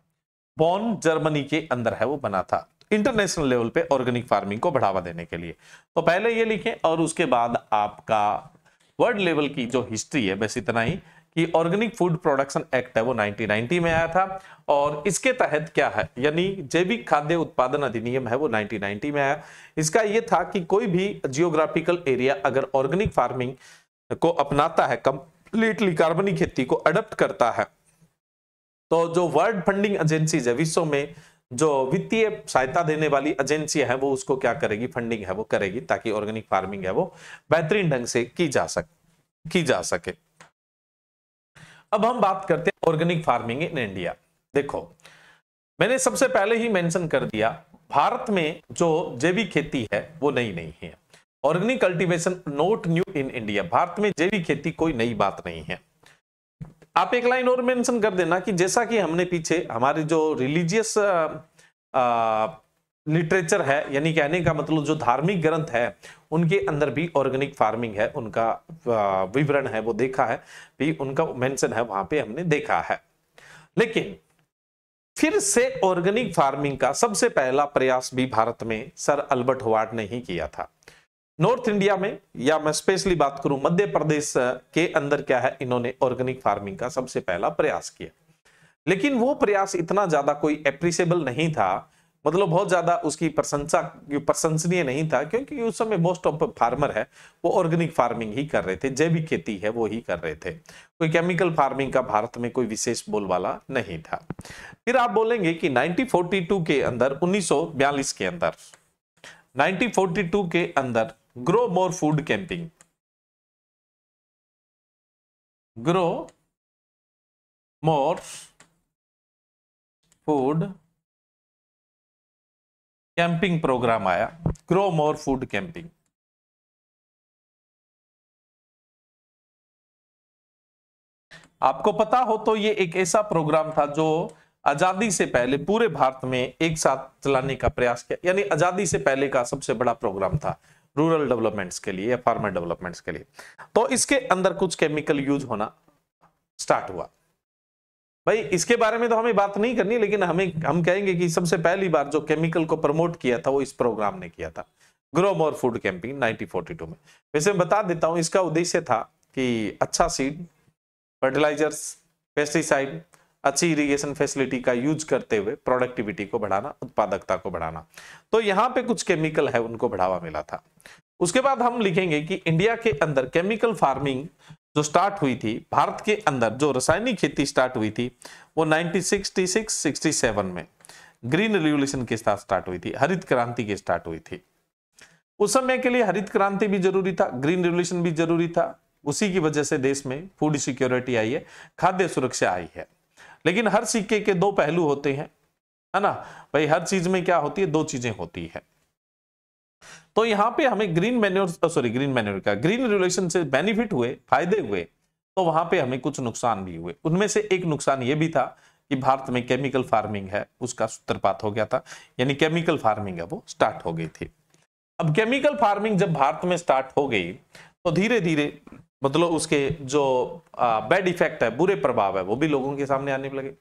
बॉन जर्मनी के अंदर है वो बना था इंटरनेशनल लेवल पे ऑर्गेनिक फार्मिंग को बढ़ावा देने के लिए तो पहले ये लिखें और उसके बाद आपका वर्ल्ड लेवल की जो हिस्ट्री है बस इतना ही ये ऑर्गेनिक फूड प्रोडक्शन एक्ट है वो 1990 में आया था और इसके तहत क्या है यानी जैविक खाद्य उत्पादन अधिनियम है वो 1990 में आया इसका ये था कि कोई भी जियोग्राफिकल एरिया अगर ऑर्गेनिक फार्मिंग को अपनाता है कंप्लीटली कार्बनिक खेती को अडप्ट करता है तो जो वर्ल्ड फंडिंग एजेंसीज है विश्व में जो वित्तीय सहायता देने वाली एजेंसी है वो उसको क्या करेगी फंडिंग है वो करेगी ताकि ऑर्गेनिक फार्मिंग है वो बेहतरीन ढंग से की जा सके की जा सके अब हम बात करते हैं ऑर्गेनिक फार्मिंग इन इंडिया देखो मैंने सबसे पहले ही मेंशन कर दिया भारत में जो जैविक खेती है वो नई नहीं है organic cultivation not new in India Bharat में जैविक खेती कोई नई बात नहीं है आप एक लाइन और मेंशन कर देना कि जैसा कि हमने पीछे हमारे जो रिलीजियस लिटरेचर है यानी कहने का मतलब जो धार्मिक ग्रंथ है उनके अंदर भी ऑर्गेनिक फार्मिंग है उनका विवरण है वो देखा है भी उनका मेंशन है वहां पे हमने देखा है लेकिन फिर से ऑर्गेनिक फार्मिंग का सबसे पहला प्रयास भी भारत में सर अल्बर्ट वार्ड ने ही किया था नॉर्थ इंडिया में या मैं स्पेशली बात करूं मध्य प्रदेश के अंदर क्या है इन्होंने ऑर्गेनिक फार्मिंग का सबसे पहला प्रयास किया लेकिन वो प्रयास इतना ज्यादा कोई एप्रिसेबल नहीं था मतलब बहुत ज़्यादा उसकी प्रशंसा प्रशंसनीय नहीं था क्योंकि उस समय मोस्ट ऑफ फार्मर है वो ऑर्गेनिक फार्मिंग ही कर रहे थे जैविक खेती है वो ही कर रहे थे कोई केमिकल फार्मिंग का भारत में कोई विशेष बोलवाला नहीं था फिर आप बोलेंगे कि 1942 के अंदर 1942 के अंदर 1942 के अंदर grow more food camping grow more food camping programme आया ग्रो मोर फूड कैंपिंग आपको पता हो तो ये एक ऐसा प्रोग्राम था जो आजादी से पहले पूरे भारत में एक साथ चलाने का प्रयास किया यानी आजादी से पहले का सबसे बड़ा प्रोग्राम था रूरल डेवलपमेंट्स के लिए या फार्मर डेवलपमेंट्स के लिए तो इसके अंदर कुछ केमिकल यूज होना स्टार्ट हुआ भाई इसके बारे में तो हमें बात नहीं करनी लेकिन हमें हम कहेंगे कि सबसे पहली बार जो केमिकल को प्रमोट किया था वो इस प्रोग्राम ने किया था ग्रो मोर फूड कैंपिंग 1942 में वैसे बता देता हूँ इसका उद्देश्य था कि अच्छा सीड फर्टिलाइजर्स पेस्टिसाइड अच्छी इरिगेशन फैसिलिटी का यूज करते हुए प्रोडक्टिविटी को बढ़ाना उत्पादकता को बढ़ाना तो यहाँ पे कुछ केमिकल है उनको बढ़ावा मिला था उसके बाद हम लिखेंगे कि इंडिया के अंदर केमिकल फार्मिंग जो स्टार्ट हुई थी भारत के अंदर जो रासायनिक खेती स्टार्ट हुई थी वो 1966 67 में ग्रीन रिवोल्यूशन के साथ स्टार्ट हुई थी हरित क्रांति के स्टार्ट हुई थी उस समय के लिए हरित क्रांति भी जरूरी था ग्रीन रिवोल्यूशन भी जरूरी था उसी की वजह से देश में फूड सिक्योरिटी आई है खाद्य सुरक्षा आई है लेकिन हर सिक्के के दो पहलू होते हैं है ना भाई हर चीज में क्या होती है दो चीजें होती है तो यहाँ पे हमें green manure sorry green manure का ग्रीन रेगुलेशन से बेनिफिट हुए फायदे हुए तो वहां पे हमें कुछ नुकसान भी हुए उनमें से एक नुकसान ये भी था कि भारत में केमिकल फार्मिंग है उसका सूत्रपात हो गया था यानी केमिकल फार्मिंग है वो स्टार्ट हो गई थी अब केमिकल फार्मिंग जब भारत में स्टार्ट हो गई तो धीरे धीरे मतलब उसके जो बैड इफेक्ट है बुरे प्रभाव है वो भी लोगों के सामने आने लगे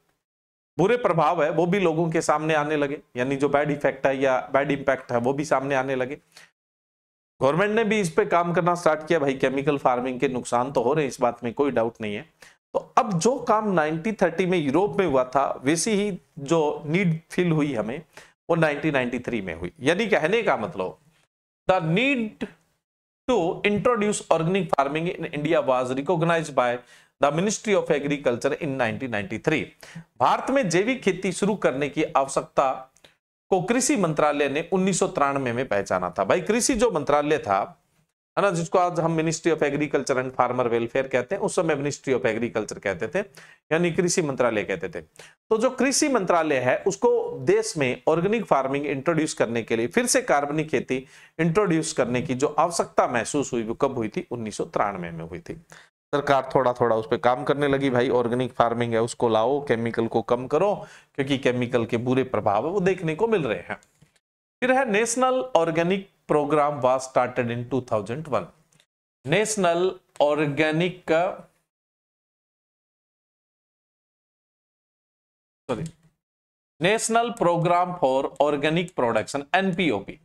बुरे प्रभाव है वो भी लोगों के सामने आने लगे यानी जो बैड इफेक्ट है या बैड इम्पैक्ट है वो भी सामने आने लगे गवर्नमेंट ने भी इस पर काम करना स्टार्ट किया भाई केमिकल फार्मिंग के नुकसान तो हो रहे हैं इस बात में कोई डाउट नहीं है तो अब जो काम 1930 में यूरोप में हुआ था वैसी ही जो नीड फील हुई हमें वो 1993 में हुई यानी कहने का मतलब the need to introduce organic farming in India was recognise by the ministry of agriculture in 1993 Bharat में जैविक खेती शुरू करने की आवश्यकता को कृषि मंत्रालय ने उन्नीस में पहचाना था भाई कृषि जो मंत्रालय था है ना जिसको आज हम ministry of agriculture and farmer welfare कहते हैं उस समय मिनिस्ट्री ऑफ एग्रीकल्चर कहते थे यानी कृषि मंत्रालय कहते थे तो जो कृषि मंत्रालय है उसको देश में ऑर्गेनिक फार्मिंग इंट्रोड्यूस करने के लिए फिर से कार्बनिक खेती इंट्रोड्यूस करने की जो आवश्यकता महसूस हुई वो कब हुई थी उन्नीस में हुई थी सरकार थोड़ा थोड़ा उस पर काम करने लगी भाई ऑर्गेनिक फार्मिंग है उसको लाओ केमिकल को कम करो क्योंकि केमिकल के बुरे प्रभाव वो देखने को मिल रहे हैं फिर है national organic programme was started in 2001 national organic sorry national programme for organic production NPOP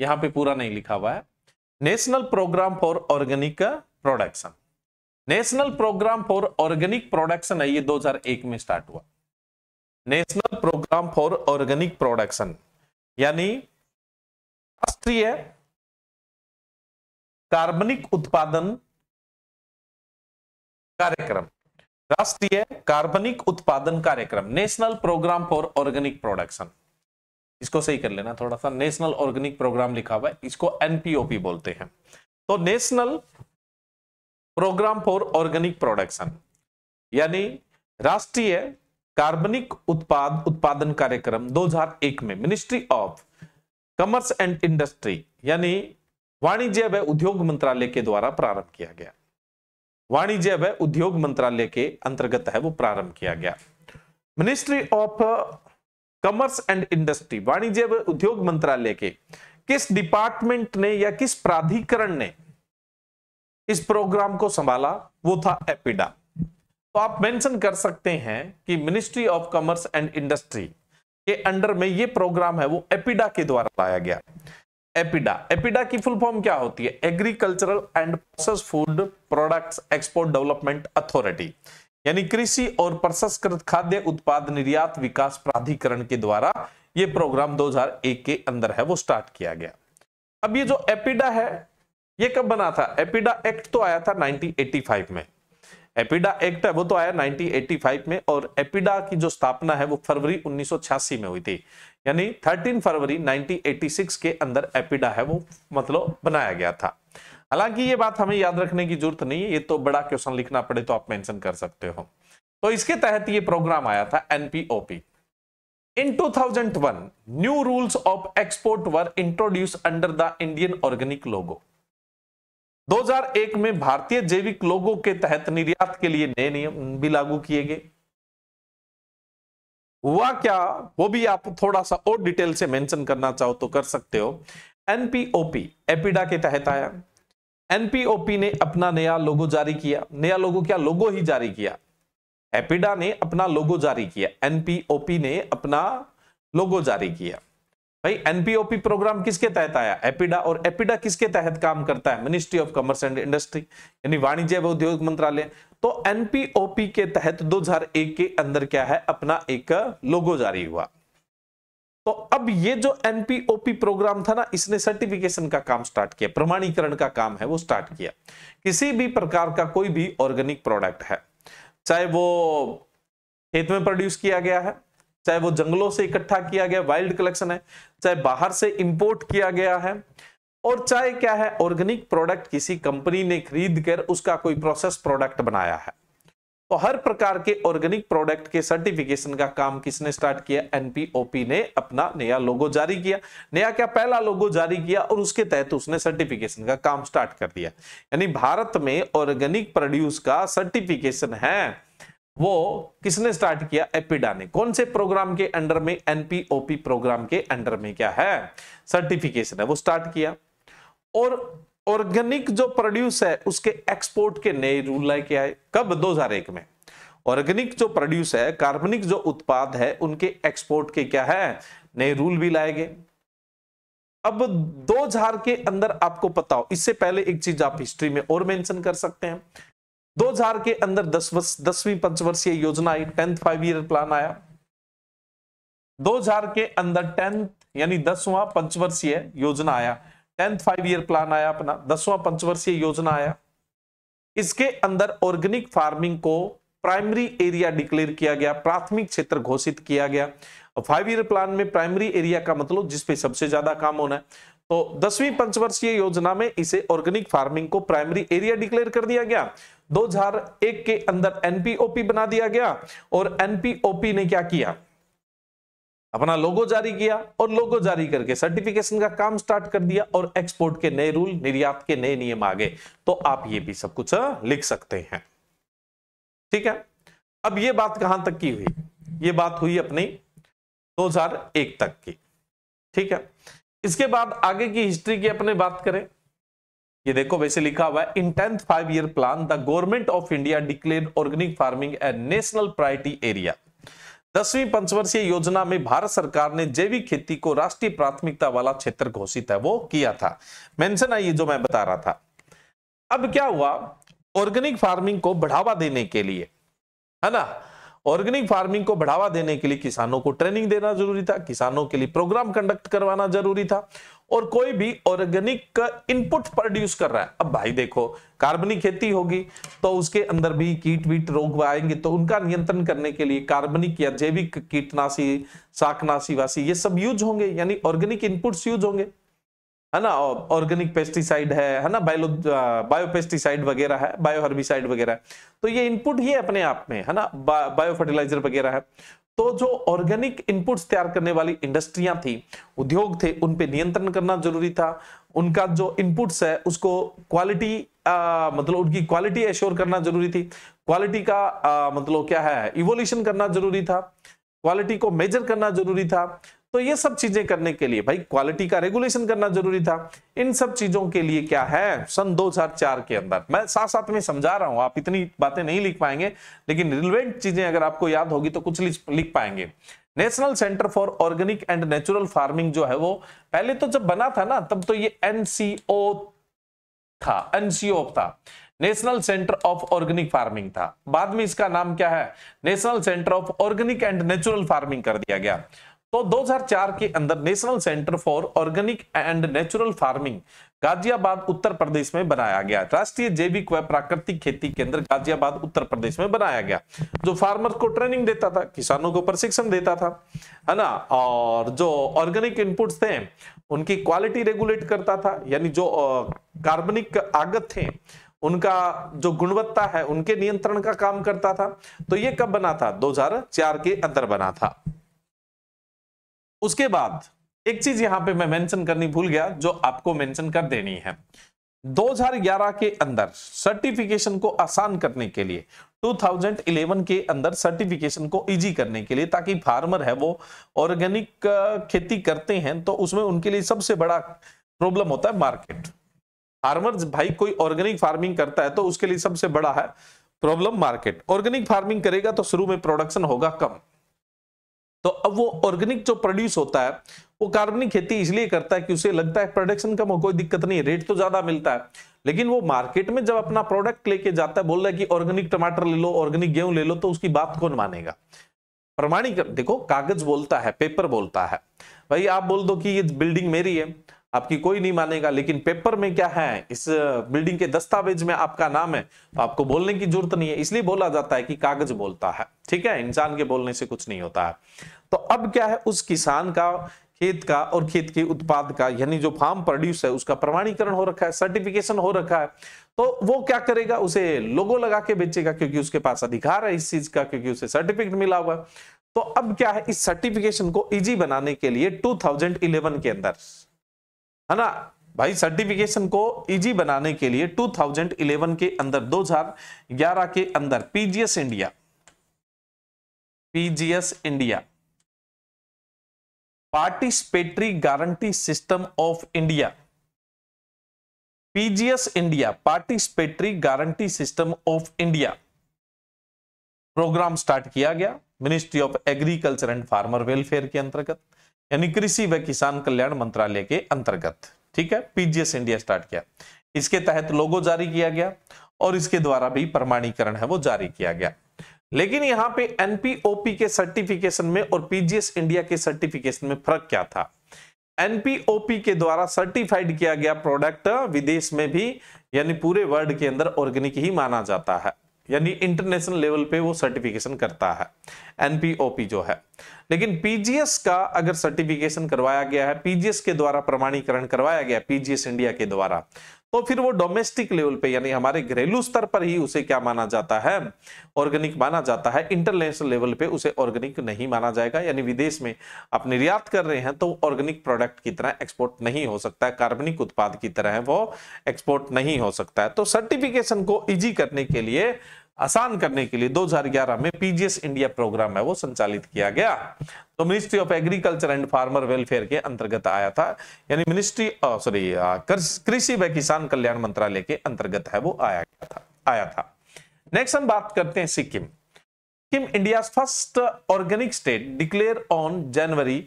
यहां पे पूरा नहीं लिखा हुआ है national programme for organic production national programme for organic production है ये 2001 में स्टार्ट हुआ national programme for organic production यानी राष्ट्रीय कार्बनिक उत्पादन कार्यक्रम राष्ट्रीय कार्बनिक उत्पादन कार्यक्रम national programme for organic production इसको सही कर लेना थोड़ा सा नेशनल ऑर्गेनिक प्रोग्राम लिखा हुआ है इसको एनपीओपी बोलते हैं तो national programme for organic production यानी राष्ट्रीय कार्बनिक उत्पाद उत्पादन कार्यक्रम 2001 में ministry of commerce and industry यानी वाणिज्य व उद्योग मंत्रालय के द्वारा प्रारंभ किया गया वाणिज्य व उद्योग मंत्रालय के अंतर्गत है वो प्रारंभ किया गया ministry of commerce and industry वाणिज्य व उद्योग मंत्रालय के किस डिपार्टमेंट ने या किस प्राधिकरण ने इस प्रोग्राम को संभाला वो था एपिडा तो आप मेंशन कर सकते हैं कि ministry of commerce and industry के अंडर में ये प्रोग्राम है वो एपिडा के द्वारा लाया गया एपिडा एपिडा की फुल फॉर्म क्या होती है agricultural and process food products export development authority यानी कृषि और प्रसंस्कृत खाद्य उत्पाद निर्यात विकास प्राधिकरण के द्वारा ये प्रोग्राम 2001 के अंदर है वो स्टार्ट किया गया अब ये जो एपिडा है ये कब बना था एपिडा एक्ट तो आया था 1985 में एपिडा एक्ट है वो तो आया 1985 में और एपिडा की जो स्थापना है वो फरवरी 1986 में हुई थी यानी 13 फरवरी 1986 के अंदर एपिडा है वो मतलब बनाया गया था हालांकि ये बात हमें याद रखने की जरूरत नहीं है ये तो बड़ा क्वेश्चन लिखना पड़े तो आप मेंशन कर सकते हो तो इसके तहत ये प्रोग्राम आया था NPOP in 2001, new rules of export were introduce under the Indian organic logo 2001 में भारतीय जैविक लोगों के तहत निर्यात के लिए नए नियम भी लागू किए गए हुआ क्या वो भी आप थोड़ा सा और डिटेल से मेंशन करना चाहो तो कर सकते हो एनपीओपी एपिडा के तहत आया एनपीओपी ने अपना नया लोगो जारी किया नया लोगो क्या लोगो ही जारी किया एपिडा ने अपना लोगो जारी किया एनपीओपी ने अपना लोगो जारी किया भाई एनपीओपी प्रोग्राम किसके तहत आया एपिडा और एपिडा किसके तहत काम करता है ministry of commerce and industry यानी वाणिज्य व उद्योग मंत्रालय तो एनपीओपी के तहत 2001 के अंदर क्या है अपना एक लोगो जारी हुआ तो अब ये जो एनपीओपी प्रोग्राम था ना इसने सर्टिफिकेशन का काम स्टार्ट किया प्रमाणीकरण का काम है वो स्टार्ट किया किसी भी प्रकार का कोई भी ऑर्गेनिक प्रोडक्ट है चाहे वो खेत में प्रोड्यूस किया गया है चाहे वो जंगलों से इकट्ठा किया गया वाइल्ड कलेक्शन है चाहे बाहर से इंपोर्ट किया गया है और चाहे क्या है ऑर्गेनिक प्रोडक्ट किसी कंपनी ने खरीद कर उसका कोई प्रोसेस प्रोडक्ट बनाया है तो हर प्रकार के ऑर्गेनिक प्रोडक्ट के सर्टिफिकेशन का काम किसने स्टार्ट किया एनपीओपी ने अपना नया लोगो जारी किया नया क्या पहला लोगो जारी किया और उसके तहत उसने सर्टिफिकेशन का काम स्टार्ट कर दिया यानी भारत में ऑर्गेनिक प्रोड्यूस का सर्टिफिकेशन है वो किसने स्टार्ट किया एपिडा ने कौन से प्रोग्राम के अंडर में एनपीओपी प्रोग्राम के अंडर में क्या है सर्टिफिकेशन है वो स्टार्ट किया और ऑर्गेनिक जो प्रोड्यूस है उसके एक्सपोर्ट के नए रूल लेके आए कब 2001 में ऑर्गेनिक जो प्रोड्यूस है कार्बनिक जो उत्पाद है उनके एक्सपोर्ट के क्या है नए रूल भी लाए गए अब 2000 के अंदर आपको पता हो इससे पहले एक चीज आप हिस्ट्री में और मेंशन कर सकते हैं 2000 के अंदर दस वर्ष दसवीं पंचवर्षीय योजना आई टेंथ फाइव ईयर प्लान आया 2000 के अंदर टेंथ यानी दसवां पंचवर्षीय योजना आया टेंथ फाइव ईयर प्लान आया अपना दसवां पंचवर्षीय योजना आया इसके अंदर ऑर्गेनिक फार्मिंग को प्राइमरी एरिया डिक्लेयर किया गया प्राथमिक क्षेत्र घोषित किया गया फाइव ईयर प्लान में प्राइमरी एरिया का मतलब जिसपे सबसे ज्यादा काम होना है तो दसवीं पंचवर्षीय योजना में इसे ऑर्गेनिक फार्मिंग को प्राइमरी एरिया डिक्लेयर कर दिया गया 2001 के अंदर एनपीओपी बना दिया गया और एनपीओपी ने क्या किया अपना लोगो जारी किया और लोगो जारी करके सर्टिफिकेशन का काम स्टार्ट कर दिया और एक्सपोर्ट के नए रूल निर्यात के नए नियम आ गए तो आप ये भी सब कुछ हाँ, लिख सकते हैं ठीक है अब ये बात कहां तक की हुई ये बात हुई अपनी 2001 तक की ठीक है इसके बाद आगे की हिस्ट्री की अपने बात करें ये देखो वैसे लिखा हुआ है in tenth five year plan the government of India declare organic farming a national priority area दसवीं पंचवर्षीय योजना में भारत सरकार ने जैविक खेती को राष्ट्रीय प्राथमिकता वाला क्षेत्र घोषित है वो किया था मेंशन है ये जो मैं बता रहा था अब क्या हुआ ऑर्गेनिक फार्मिंग को बढ़ावा देने के लिए है ना ऑर्गेनिक फार्मिंग को बढ़ावा देने के लिए किसानों को ट्रेनिंग देना जरूरी था किसानों के लिए प्रोग्राम कंडक्ट करवाना जरूरी था और कोई भी ऑर्गेनिक इनपुट प्रोड्यूस कर रहा है अब भाई देखो कार्बनिक खेती होगी तो उसके अंदर भी कीट वीट रोग आएंगे तो उनका नियंत्रण करने के लिए कार्बनिक या जैविक कीटनाशी शाकनाशी वासी ये सब यूज होंगे यानी ऑर्गेनिक इनपुट्स यूज होंगे है ना ऑर्गेनिक पेस्टिसाइड है है ना बायो बायो पेस्टिसाइड वगैरह है बायो हर्बिसाइड वगैरह है तो ये इनपुट ही है अपने आप में है ना बा, बायो फर्टिलाइजर वगैरह है तो जो ऑर्गेनिक इनपुट्स तैयार करने वाली इंडस्ट्रियां थी उद्योग थे उन पे नियंत्रण करना जरूरी था उनका जो इनपुट्स है उसको क्वालिटी uh, मतलब उनकी क्वालिटी एश्योर करना जरूरी थी क्वालिटी का uh, मतलब क्या है इवोल्यूशन करना जरूरी था क्वालिटी को मेजर करना जरूरी था तो ये सब चीजें करने के लिए भाई क्वालिटी का रेगुलेशन करना जरूरी था इन सब चीजों के लिए क्या है सन 2004 के अंदर मैं साथ साथ में समझा रहा हूं आप इतनी बातें नहीं लिख पाएंगे लेकिन रिलेवेंट चीजें अगर आपको याद होगी तो कुछ लिख पाएंगे national centre for organic and natural farming जो है वो पहले तो जब बना था ना तब तो ये एनसीओ था एनसीओ था national centre of organic farming था बाद में इसका नाम क्या है national centre of organic and natural farming कर दिया गया तो 2004 के अंदर national centre for organic and natural farming Ghaziabad Uttar Pradesh में बनाया गया राष्ट्रीय जैविक व प्राकृतिक खेती केंद्र गाजियाबाद उत्तर प्रदेश में बनाया गया जो फार्मर को ट्रेनिंग देता था किसानों को प्रशिक्षण देता था है ना और जो ऑर्गेनिक इनपुट्स थे उनकी क्वालिटी रेगुलेट करता था यानी जो कार्बनिक आगत थे उनका जो गुणवत्ता है उनके नियंत्रण का काम करता था तो ये कब बना था दो के अंदर बना था उसके बाद एक चीज यहां पे मैं मेंशन करनी भूल गया जो आपको मेंशन कर देनी है 2011 के अंदर सर्टिफिकेशन को आसान करने के लिए 2011 के अंदर सर्टिफिकेशन को इजी करने के लिए ताकि फार्मर है वो ऑर्गेनिक खेती करते हैं तो उसमें उनके लिए सबसे बड़ा प्रॉब्लम होता है मार्केट फार्मर भाई कोई ऑर्गेनिक फार्मिंग करता है तो उसके लिए सबसे बड़ा है प्रॉब्लम मार्केट ऑर्गेनिक फार्मिंग करेगा तो शुरू में प्रोडक्शन होगा कम तो अब वो ऑर्गेनिक जो प्रोड्यूस होता है वो कार्बनिक खेती इसलिए करता है कि उसे लगता है प्रोडक्शन कम हो कोई दिक्कत नहीं रेट तो ज्यादा मिलता है लेकिन वो मार्केट में जब अपना प्रोडक्ट लेके जाता है बोल रहा है कि ऑर्गेनिक टमाटर ले लो ऑर्गेनिक गेहूं ले लो तो उसकी बात कौन मानेगा प्रमाणीकरण देखो कागज बोलता है पेपर बोलता है भाई आप बोल दो कि ये बिल्डिंग मेरी है आपकी कोई नहीं मानेगा लेकिन पेपर में क्या है इस बिल्डिंग के दस्तावेज में आपका नाम है तो आपको बोलने की जरूरत नहीं है इसलिए बोला जाता है कि कागज बोलता है ठीक है इंसान के बोलने से कुछ नहीं होता है तो अब क्या है उस किसान का खेत का और खेत के उत्पाद का यानी जो फार्म प्रोड्यूस है उसका प्रमाणीकरण हो रखा है सर्टिफिकेशन हो रखा है तो वो क्या करेगा उसे लोगो लगा के बेचेगा क्योंकि उसके पास अधिकार है इस चीज का क्योंकि उसे सर्टिफिकेट मिला हुआ है तो अब क्या है इस सर्टिफिकेशन को इजी बनाने के लिए 2011 के अंदर है ना भाई सर्टिफिकेशन को इजी बनाने के लिए 2011 के अंदर 2011 के अंदर PGS India PGS India participatory guarantee system of India PGS India participatory guarantee system of India programme start किया गया ministry of agriculture and farmer welfare के अंतर्गत यानी कृषि व किसान कल्याण मंत्रालय के अंतर्गत ठीक है पीजीएस इंडिया स्टार्ट किया इसके तहत लोगो जारी किया गया और इसके द्वारा भी प्रमाणीकरण है वो जारी किया गया लेकिन यहाँ पे एनपीओपी के सर्टिफिकेशन में और पीजीएस इंडिया के सर्टिफिकेशन में फर्क क्या था एनपीओपी के द्वारा सर्टिफाइड किया गया प्रोडक्ट विदेश में भी यानी पूरे वर्ल्ड के अंदर ऑर्गेनिक ही माना जाता है यानी इंटरनेशनल लेवल पे वो सर्टिफिकेशन करता है एनपीओपी जो है लेकिन पीजीएस का अगर सर्टिफिकेशन करवाया गया है पीजीएस के द्वारा प्रमाणीकरण करवाया गया पीजीएस इंडिया के द्वारा तो फिर वो डोमेस्टिक लेवल पे यानी हमारे घरेलू स्तर पर ही उसे क्या माना जाता है ऑर्गेनिक माना जाता है इंटरनेशनल लेवल पे उसे ऑर्गेनिक नहीं माना जाएगा यानी विदेश में आप निर्यात कर रहे हैं तो ऑर्गेनिक प्रोडक्ट की तरह एक्सपोर्ट नहीं हो सकता है कार्बनिक उत्पाद की तरह वो एक्सपोर्ट नहीं हो सकता है तो सर्टिफिकेशन को इजी करने के लिए आसान करने के लिए 2011 में पीजीएस इंडिया प्रोग्राम है वो संचालित किया गया तो ministry of agriculture and farmer welfare के अंतर्गत आया था यानी मिनिस्ट्री सॉरी कृषि व किसान कल्याण मंत्रालय के अंतर्गत है वो आया गया था आया था नेक्स्ट हम बात करते हैं Sikkim Sikkim India first organic state declare on January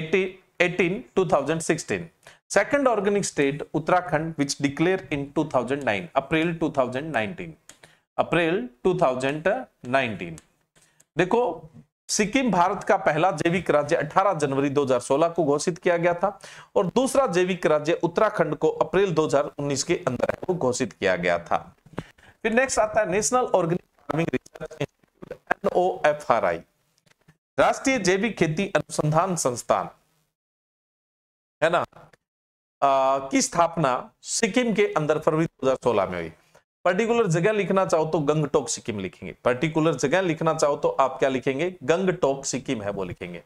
eighteen two 2016 second organic state Uttarakhand which declare in 2009 April 2019 April 2019 देखो सिक्किम भारत का पहला जैविक राज्य 18 जनवरी 2016 को घोषित किया गया था और दूसरा जैविक राज्य उत्तराखंड को अप्रैल 2019 के अंदर को घोषित किया गया था फिर नेक्स्ट आता है national organic farming research institute NOFRI राष्ट्रीय जैविक खेती अनुसंधान संस्थान है ना आ, की स्थापना सिक्किम के अंदर फरवरी दो में हुई पर्टिकुलर जगह लिखना चाहो तो गंगटोक सिक्किम लिखेंगे पर्टिकुलर जगह लिखना चाहो तो आप क्या लिखेंगे गंगटोक सिक्किम है वो लिखेंगे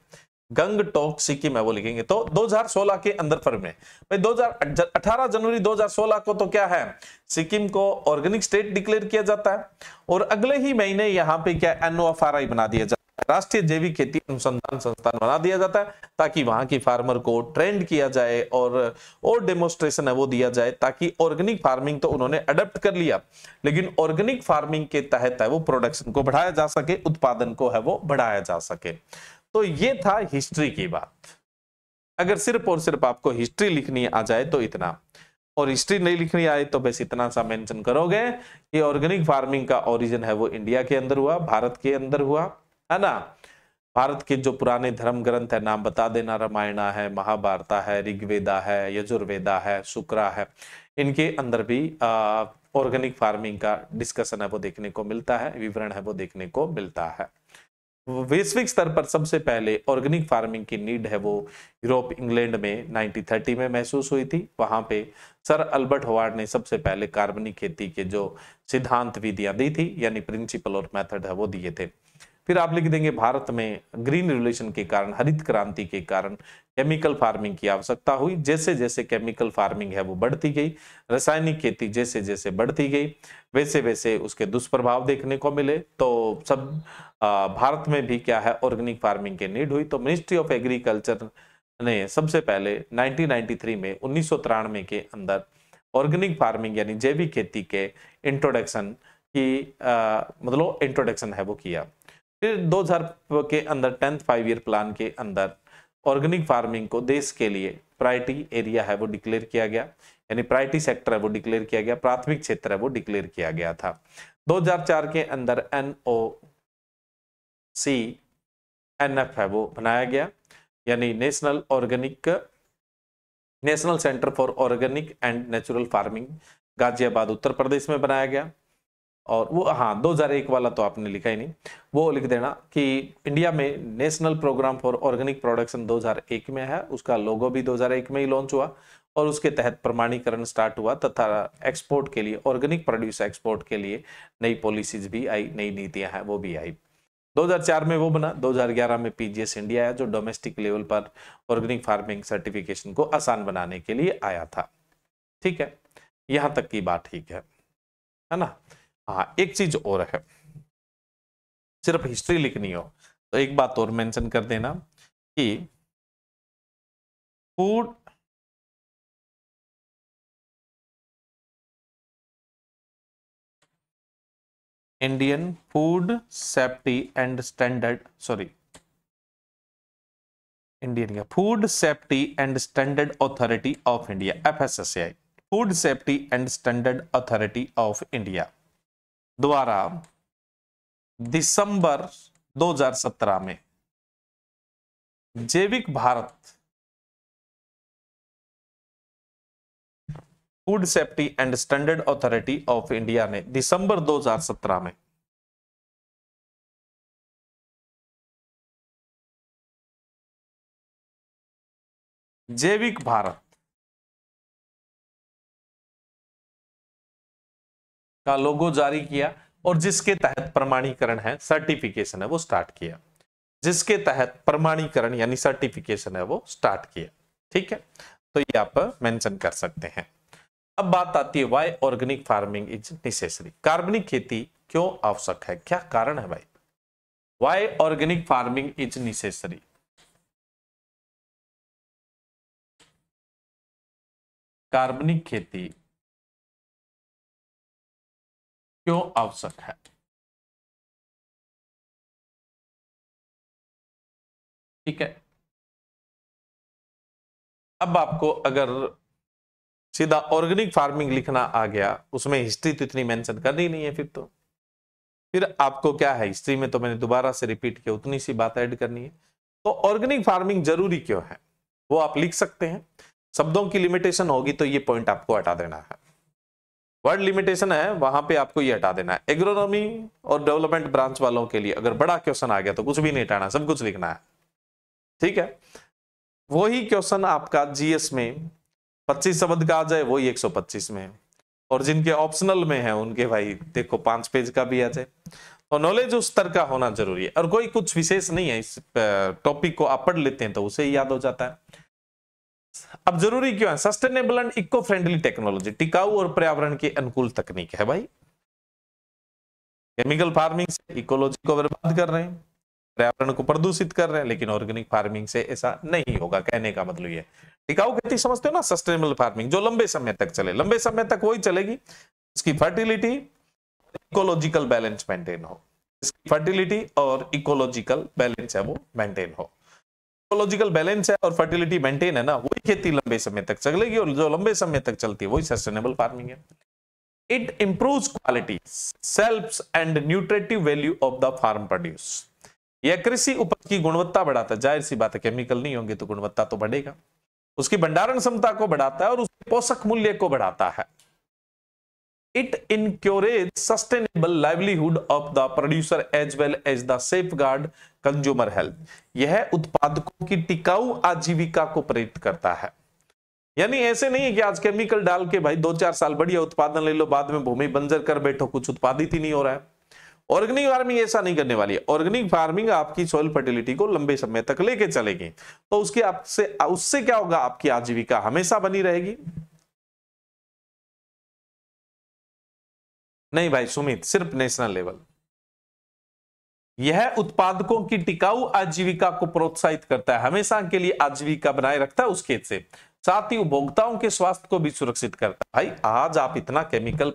गंगटोक सिक्किम है वो लिखेंगे तो 2016 के अंदर फर्म में भाई 2018 जनवरी 2016 को तो क्या है सिक्किम को ऑर्गेनिक स्टेट डिक्लेयर किया जाता है और अगले ही महीने यहां पे क्या एनओ बना दिया जाता है राष्ट्रीय जैविक खेती अनुसंधान संस्थान बना दिया जाता है ताकि वहां की फार्मर को ट्रेंड किया जाए और और डेमोस्ट्रेशन है वो दिया जाए ताकि ऑर्गेनिक फार्मिंग तो उन्होंने अडेप्ट कर लिया लेकिन ऑर्गेनिक फार्मिंग के तहत है वो प्रोडक्शन को बढ़ाया जा सके उत्पादन को है वो बढ़ाया जा सके तो ये था हिस्ट्री की बात अगर सिर्फ और सिर्फ आपको हिस्ट्री लिखनी आ जाए तो इतना और हिस्ट्री नहीं लिखनी आए तो बस इतना सा मेंशन करोगे कि ऑर्गेनिक फार्मिंग का ओरिजिन है वो इंडिया के अंदर हुआ भारत के अंदर हुआ है ना भारत के जो पुराने धर्म ग्रंथ है नाम बता देना रामायणा है महाभारता है ऋग्वेदा है यजुर्वेदा है शुक्रा है इनके अंदर भी ऑर्गेनिक फार्मिंग का डिस्कशन है वो देखने को मिलता है विवरण है वो देखने को मिलता है वैश्विक स्तर पर सबसे पहले ऑर्गेनिक फार्मिंग की नीड है वो यूरोप इंग्लैंड में 1930 में महसूस हुई थी वहां पे सर अल्बर्ट हवार्ड ने सबसे पहले कार्बनिक खेती के जो सिद्धांत विधियां दी थी यानी प्रिंसिपल और मेथड है वो दिए थे फिर आप लिख देंगे भारत में ग्रीन रिवोल्यूशन के कारण हरित क्रांति के कारण केमिकल फार्मिंग की आवश्यकता हुई जैसे जैसे केमिकल फार्मिंग है वो बढ़ती गई रासायनिक खेती जैसे जैसे बढ़ती गई वैसे वैसे उसके दुष्प्रभाव देखने को मिले तो सब भारत में भी क्या है ऑर्गेनिक फार्मिंग की नीड हुई तो मिनिस्ट्री ऑफ एग्रीकल्चर ने सबसे पहले 1993 में उन्नीस के अंदर ऑर्गेनिक फार्मिंग यानी जैविक खेती के इंट्रोडक्शन की मतलब इंट्रोडक्शन है वो किया फिर 2000 के अंदर टेंथ फाइव ईयर प्लान के अंदर ऑर्गेनिक फार्मिंग को देश के लिए प्रायरिटी एरिया है वो डिक्लेयर किया गया यानी प्रायरिटी सेक्टर है वो डिक्लेयर किया गया प्राथमिक क्षेत्र है वो डिक्लेयर किया गया था 2004 के अंदर N O C N F है वो बनाया गया यानी national organic national centre for organic and natural farming Ghaziabad Uttar Pradesh में बनाया गया और वो हाँ 2001 वाला तो आपने लिखा ही नहीं वो लिख देना कि इंडिया में national programme for organic production 2001 में है उसका लोगो भी 2001 में ही लॉन्च हुआ और उसके तहत प्रमाणीकरण स्टार्ट हुआ तथा एक्सपोर्ट के लिए ऑर्गेनिक प्रोड्यूस एक्सपोर्ट के लिए नई पॉलिसीज भी आई नई नीतियाँ हैं वो भी आई 2004 में वो बना 2011 में पीजीएस इंडिया आया जो डोमेस्टिक लेवल पर ऑर्गेनिक फार्मिंग सर्टिफिकेशन को आसान बनाने के लिए आया था ठीक है यहाँ तक की बात ठीक है है ना हाँ एक चीज और है सिर्फ हिस्ट्री लिखनी हो तो एक बात और मेंशन कर देना कि food Indian food safety and standard sorry Indian का food safety and standard authority of India F S S I food safety and standard authority of India द्वारा दिसंबर 2017 में Jaivik Bharat food safety and standard authority of India ने दिसंबर 2017 में जैविक भारत का लोगो जारी किया और जिसके तहत प्रमाणीकरण है सर्टिफिकेशन है वो स्टार्ट किया जिसके तहत प्रमाणीकरण यानी सर्टिफिकेशन है वो स्टार्ट किया ठीक है तो ये आप मेंशन कर सकते हैं अब बात आती है why organic farming is necessary कार्बनिक खेती क्यों आवश्यक है क्या कारण है भाई why organic farming is necessary कार्बनिक खेती क्यों आवश्यक है ठीक है अब आपको अगर सीधा ऑर्गेनिक फार्मिंग लिखना आ गया उसमें हिस्ट्री तो इतनी मेंशन करनी नहीं है फिर तो फिर आपको क्या है हिस्ट्री में तो मैंने दोबारा से रिपीट किया उतनी सी बात ऐड करनी है तो ऑर्गेनिक फार्मिंग जरूरी क्यों है वो आप लिख सकते हैं शब्दों की लिमिटेशन होगी तो ये पॉइंट आपको हटा देना है वर्ड लिमिटेशन है वहां पे आपको ये हटा देना है एग्रोनॉमी और डेवलपमेंट ब्रांच वालों के लिए अगर बड़ा क्वेश्चन आ गया तो कुछ भी नहीं हटाना सब कुछ लिखना है ठीक है वही क्वेश्चन आपका जीएस में 25 शब्द का आ जाए वही 125 में और जिनके ऑप्शनल में है उनके भाई देखो पांच पेज का भी आ जाए तो नॉलेज उस स्तर का होना जरूरी है और कोई कुछ विशेष नहीं है इस टॉपिक को आप पढ़ लेते हैं तो उसे याद हो जाता है अब जरूरी क्यों है sustainable and eco friendly technology टिकाऊ और पर्यावरण के अनुकूल तकनीक है भाई केमिकल फार्मिंग से इकोलॉजी को बर्बाद कर रहे हैं पर्यावरण को प्रदूषित कर रहे हैं लेकिन ऑर्गेनिक फार्मिंग से ऐसा नहीं होगा कहने का मतलब यह टिकाऊ खेती समझते हो ना सस्टेनेबल फार्मिंग जो लंबे समय तक चले लंबे समय तक वही चलेगी उसकी फर्टिलिटी इकोलॉजिकल बैलेंस मेंटेन हो इसकी फर्टिलिटी और इकोलॉजिकल बैलेंस है वो मेंटेन हो इकोलॉजिकल बैलेंस है और फर्टिलिटी मेंटेन है ना वही खेती लंबे समय तक चलेगी और जो लंबे समय तक चलती है वही सस्टेनेबल फार्मिंग है it improves quality self and nutritive value of the farm produce यह कृषि उपज की गुणवत्ता बढ़ाता है जाहिर सी बात है केमिकल नहीं होंगे तो गुणवत्ता तो बढ़ेगा उसकी भंडारण क्षमता को बढ़ाता है और उसके पोषक मूल्य को बढ़ाता है it encourages sustainable livelihood of the producer as well as the safeguard consumer health यह उत्पादकों की टिकाऊ आजीविका को प्रेरित करता है यानी ऐसे नहीं है कि आज केमिकल डाल के भाई दो चार साल बढ़िया उत्पादन ले लो बाद में भूमि बंजर कर बैठो कुछ उत्पादित ही नहीं हो रहा है ऑर्गेनिक फार्मिंग ऐसा नहीं करने वाली है ऑर्गेनिक फार्मिंग आपकी सोयल फर्टिलिटी को लंबे समय तक लेके चलेगी तो उसके आपसे उससे क्या होगा आपकी आजीविका हमेशा बनी रहेगी नहीं भाई सुमित सिर्फ नेशनल लेवल यह उत्पादकों की टिकाऊ आजीविका को प्रोत्साहित करता है हमेशा के लिए आजीविका बनाए रखता है उस खेत से साथ ही उपभोक्ताओं के स्वास्थ्य को भी सुरक्षित करता है भाई आज आप इतना केमिकल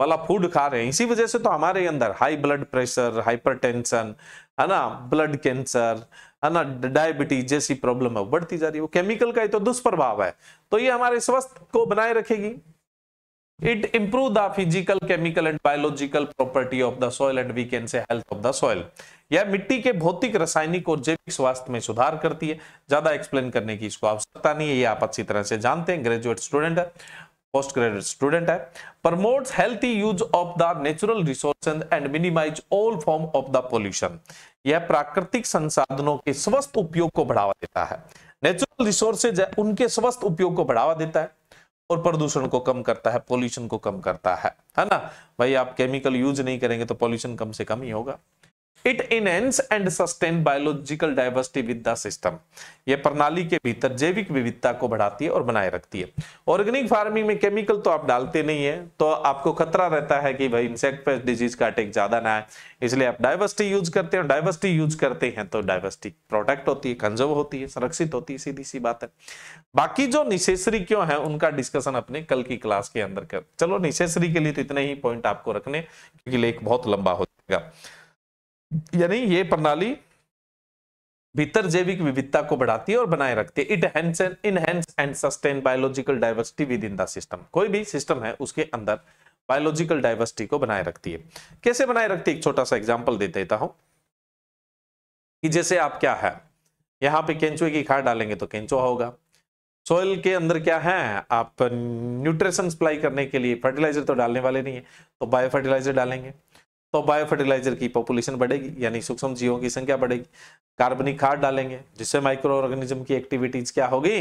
वाला फूड खा रहे हैं इसी वजह से तो हमारे अंदर हाई ब्लड प्रेशर टेंशन है ना ब्लड कैंसर है ना डायबिटीज जैसी प्रॉब्लम है बढ़ती जा रही है वो केमिकल का ही तो दुष्प्रभाव है तो ये हमारे स्वास्थ्य को बनाए रखेगी it improve the physical chemical and biological property of the soil and we can say health of the soil यह मिट्टी के भौतिक रासायनिक और जैविक स्वास्थ्य में सुधार करती है ज्यादा एक्सप्लेन करने की इसको आवश्यकता नहीं है ये आप अच्छी तरह से जानते हैं ग्रेजुएट स्टूडेंट है पोस्ट ग्रेजुएट स्टूडेंट है promotes healthy use of the natural resources and minimise all form of the pollution यह प्राकृतिक संसाधनों के स्वस्थ उपयोग को बढ़ावा देता है नेचुरल रिसोर्सेज उनके स्वस्थ उपयोग को बढ़ावा देता है और प्रदूषण को कम करता है पॉल्यूशन को कम करता है है ना भाई आप केमिकल यूज नहीं करेंगे तो पॉल्यूशन कम से कम ही होगा it enhance and sustain biological diversity with the system ये प्रणाली के भीतर जैविक विविधता को बढ़ाती है और बनाए रखती है ऑर्गेनिक फार्मिंग में केमिकल तो आप डालते नहीं है तो आपको खतरा रहता है कि भाई इंसेक्ट पेस्ट डिजीज का अटैक ज्यादा ना आए इसलिए आप डायवर्सिटी यूज करते हैं डायवर्सिटी यूज करते हैं तो डायवर्सिटी प्रोटेक्ट होती है कंजर्व होती है संरक्षित होती है सीधी सी बात है बाकी जो निशेसरी क्यों है उनका डिस्कशन अपने कल की क्लास के अंदर कर चलो निशेसरी के लिए तो इतने ही पॉइंट आपको रखने क्योंकि लेख बहुत लंबा हो जाएगा यानी ये प्रणाली भीतर जैविक विविधता को बढ़ाती है और बनाए रखती है इट हैंस and enhance and sustain biological diversity within the system कोई भी सिस्टम है उसके अंदर बायोलॉजिकल डाइवर्सिटी को बनाए रखती है कैसे बनाए रखती है एक छोटा सा एग्जाम्पल दे देता हूं कि जैसे आप क्या है यहां पे केंचुए की खाद डालेंगे तो केंचुआ होगा सोयल के अंदर क्या है आप न्यूट्रिशन सप्लाई करने के लिए फर्टिलाइजर तो डालने वाले नहीं है तो बायो फर्टिलाइजर डालेंगे तो बायो फर्टिलाइजर की पॉपुलेशन बढ़ेगी यानी सूक्ष्म जीवों की संख्या बढ़ेगी कार्बनिक खाद डालेंगे जिससे माइक्रो ऑर्गेनिज्म की एक्टिविटीज क्या होगी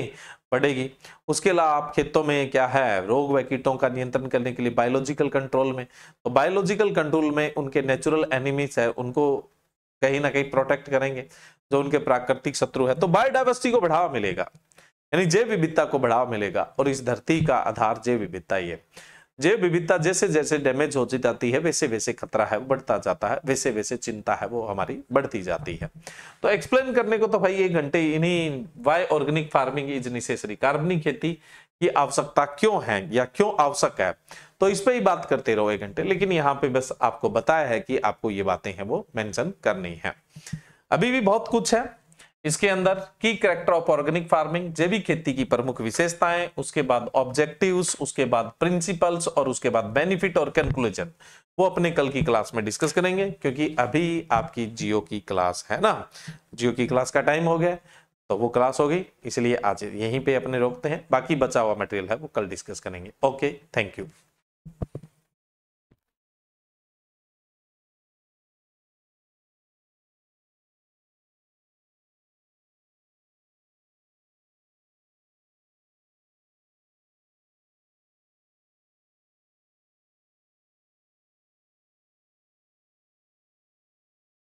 बढ़ेगी उसके अलावा आप खेतों में क्या है रोग व कीटों का नियंत्रण करने के लिए बायोलॉजिकल कंट्रोल में तो बायोलॉजिकल कंट्रोल में उनके नेचुरल एनिमीज है उनको कहीं ना कहीं प्रोटेक्ट करेंगे जो उनके प्राकृतिक शत्रु है तो बायोडाइवर्सिटी को बढ़ावा मिलेगा यानी जैव विविधता को बढ़ावा मिलेगा और इस धरती का आधार जैव विविधता ही है जैव विविधता जैसे जैसे डैमेज होती जाती है वैसे वैसे खतरा है वो बढ़ता जाता है वैसे वैसे चिंता है वो हमारी बढ़ती जाती है तो एक्सप्लेन करने को तो भाई एक घंटे इन्हीं why organic farming is necessary कार्बनिक खेती की आवश्यकता क्यों है या क्यों आवश्यक है तो इस पर ही बात करते रहो एक घंटे लेकिन यहाँ पे बस आपको बताया है कि आपको ये बातें हैं वो मैंशन करनी है अभी भी बहुत कुछ है इसके अंदर की करेक्टर ऑफ ऑर्गेनिक फार्मिंग जैविक खेती की प्रमुख विशेषताएं उसके बाद ऑब्जेक्टिव्स उसके बाद प्रिंसिपल्स और उसके बाद बेनिफिट और कंक्लूजन वो अपने कल की क्लास में डिस्कस करेंगे क्योंकि अभी आपकी जियो की क्लास है ना जियो की क्लास का टाइम हो गया तो वो क्लास होगी इसलिए आज यहीं पे अपने रोकते हैं बाकी बचा हुआ मटेरियल है वो कल डिस्कस करेंगे ओके थैंक यू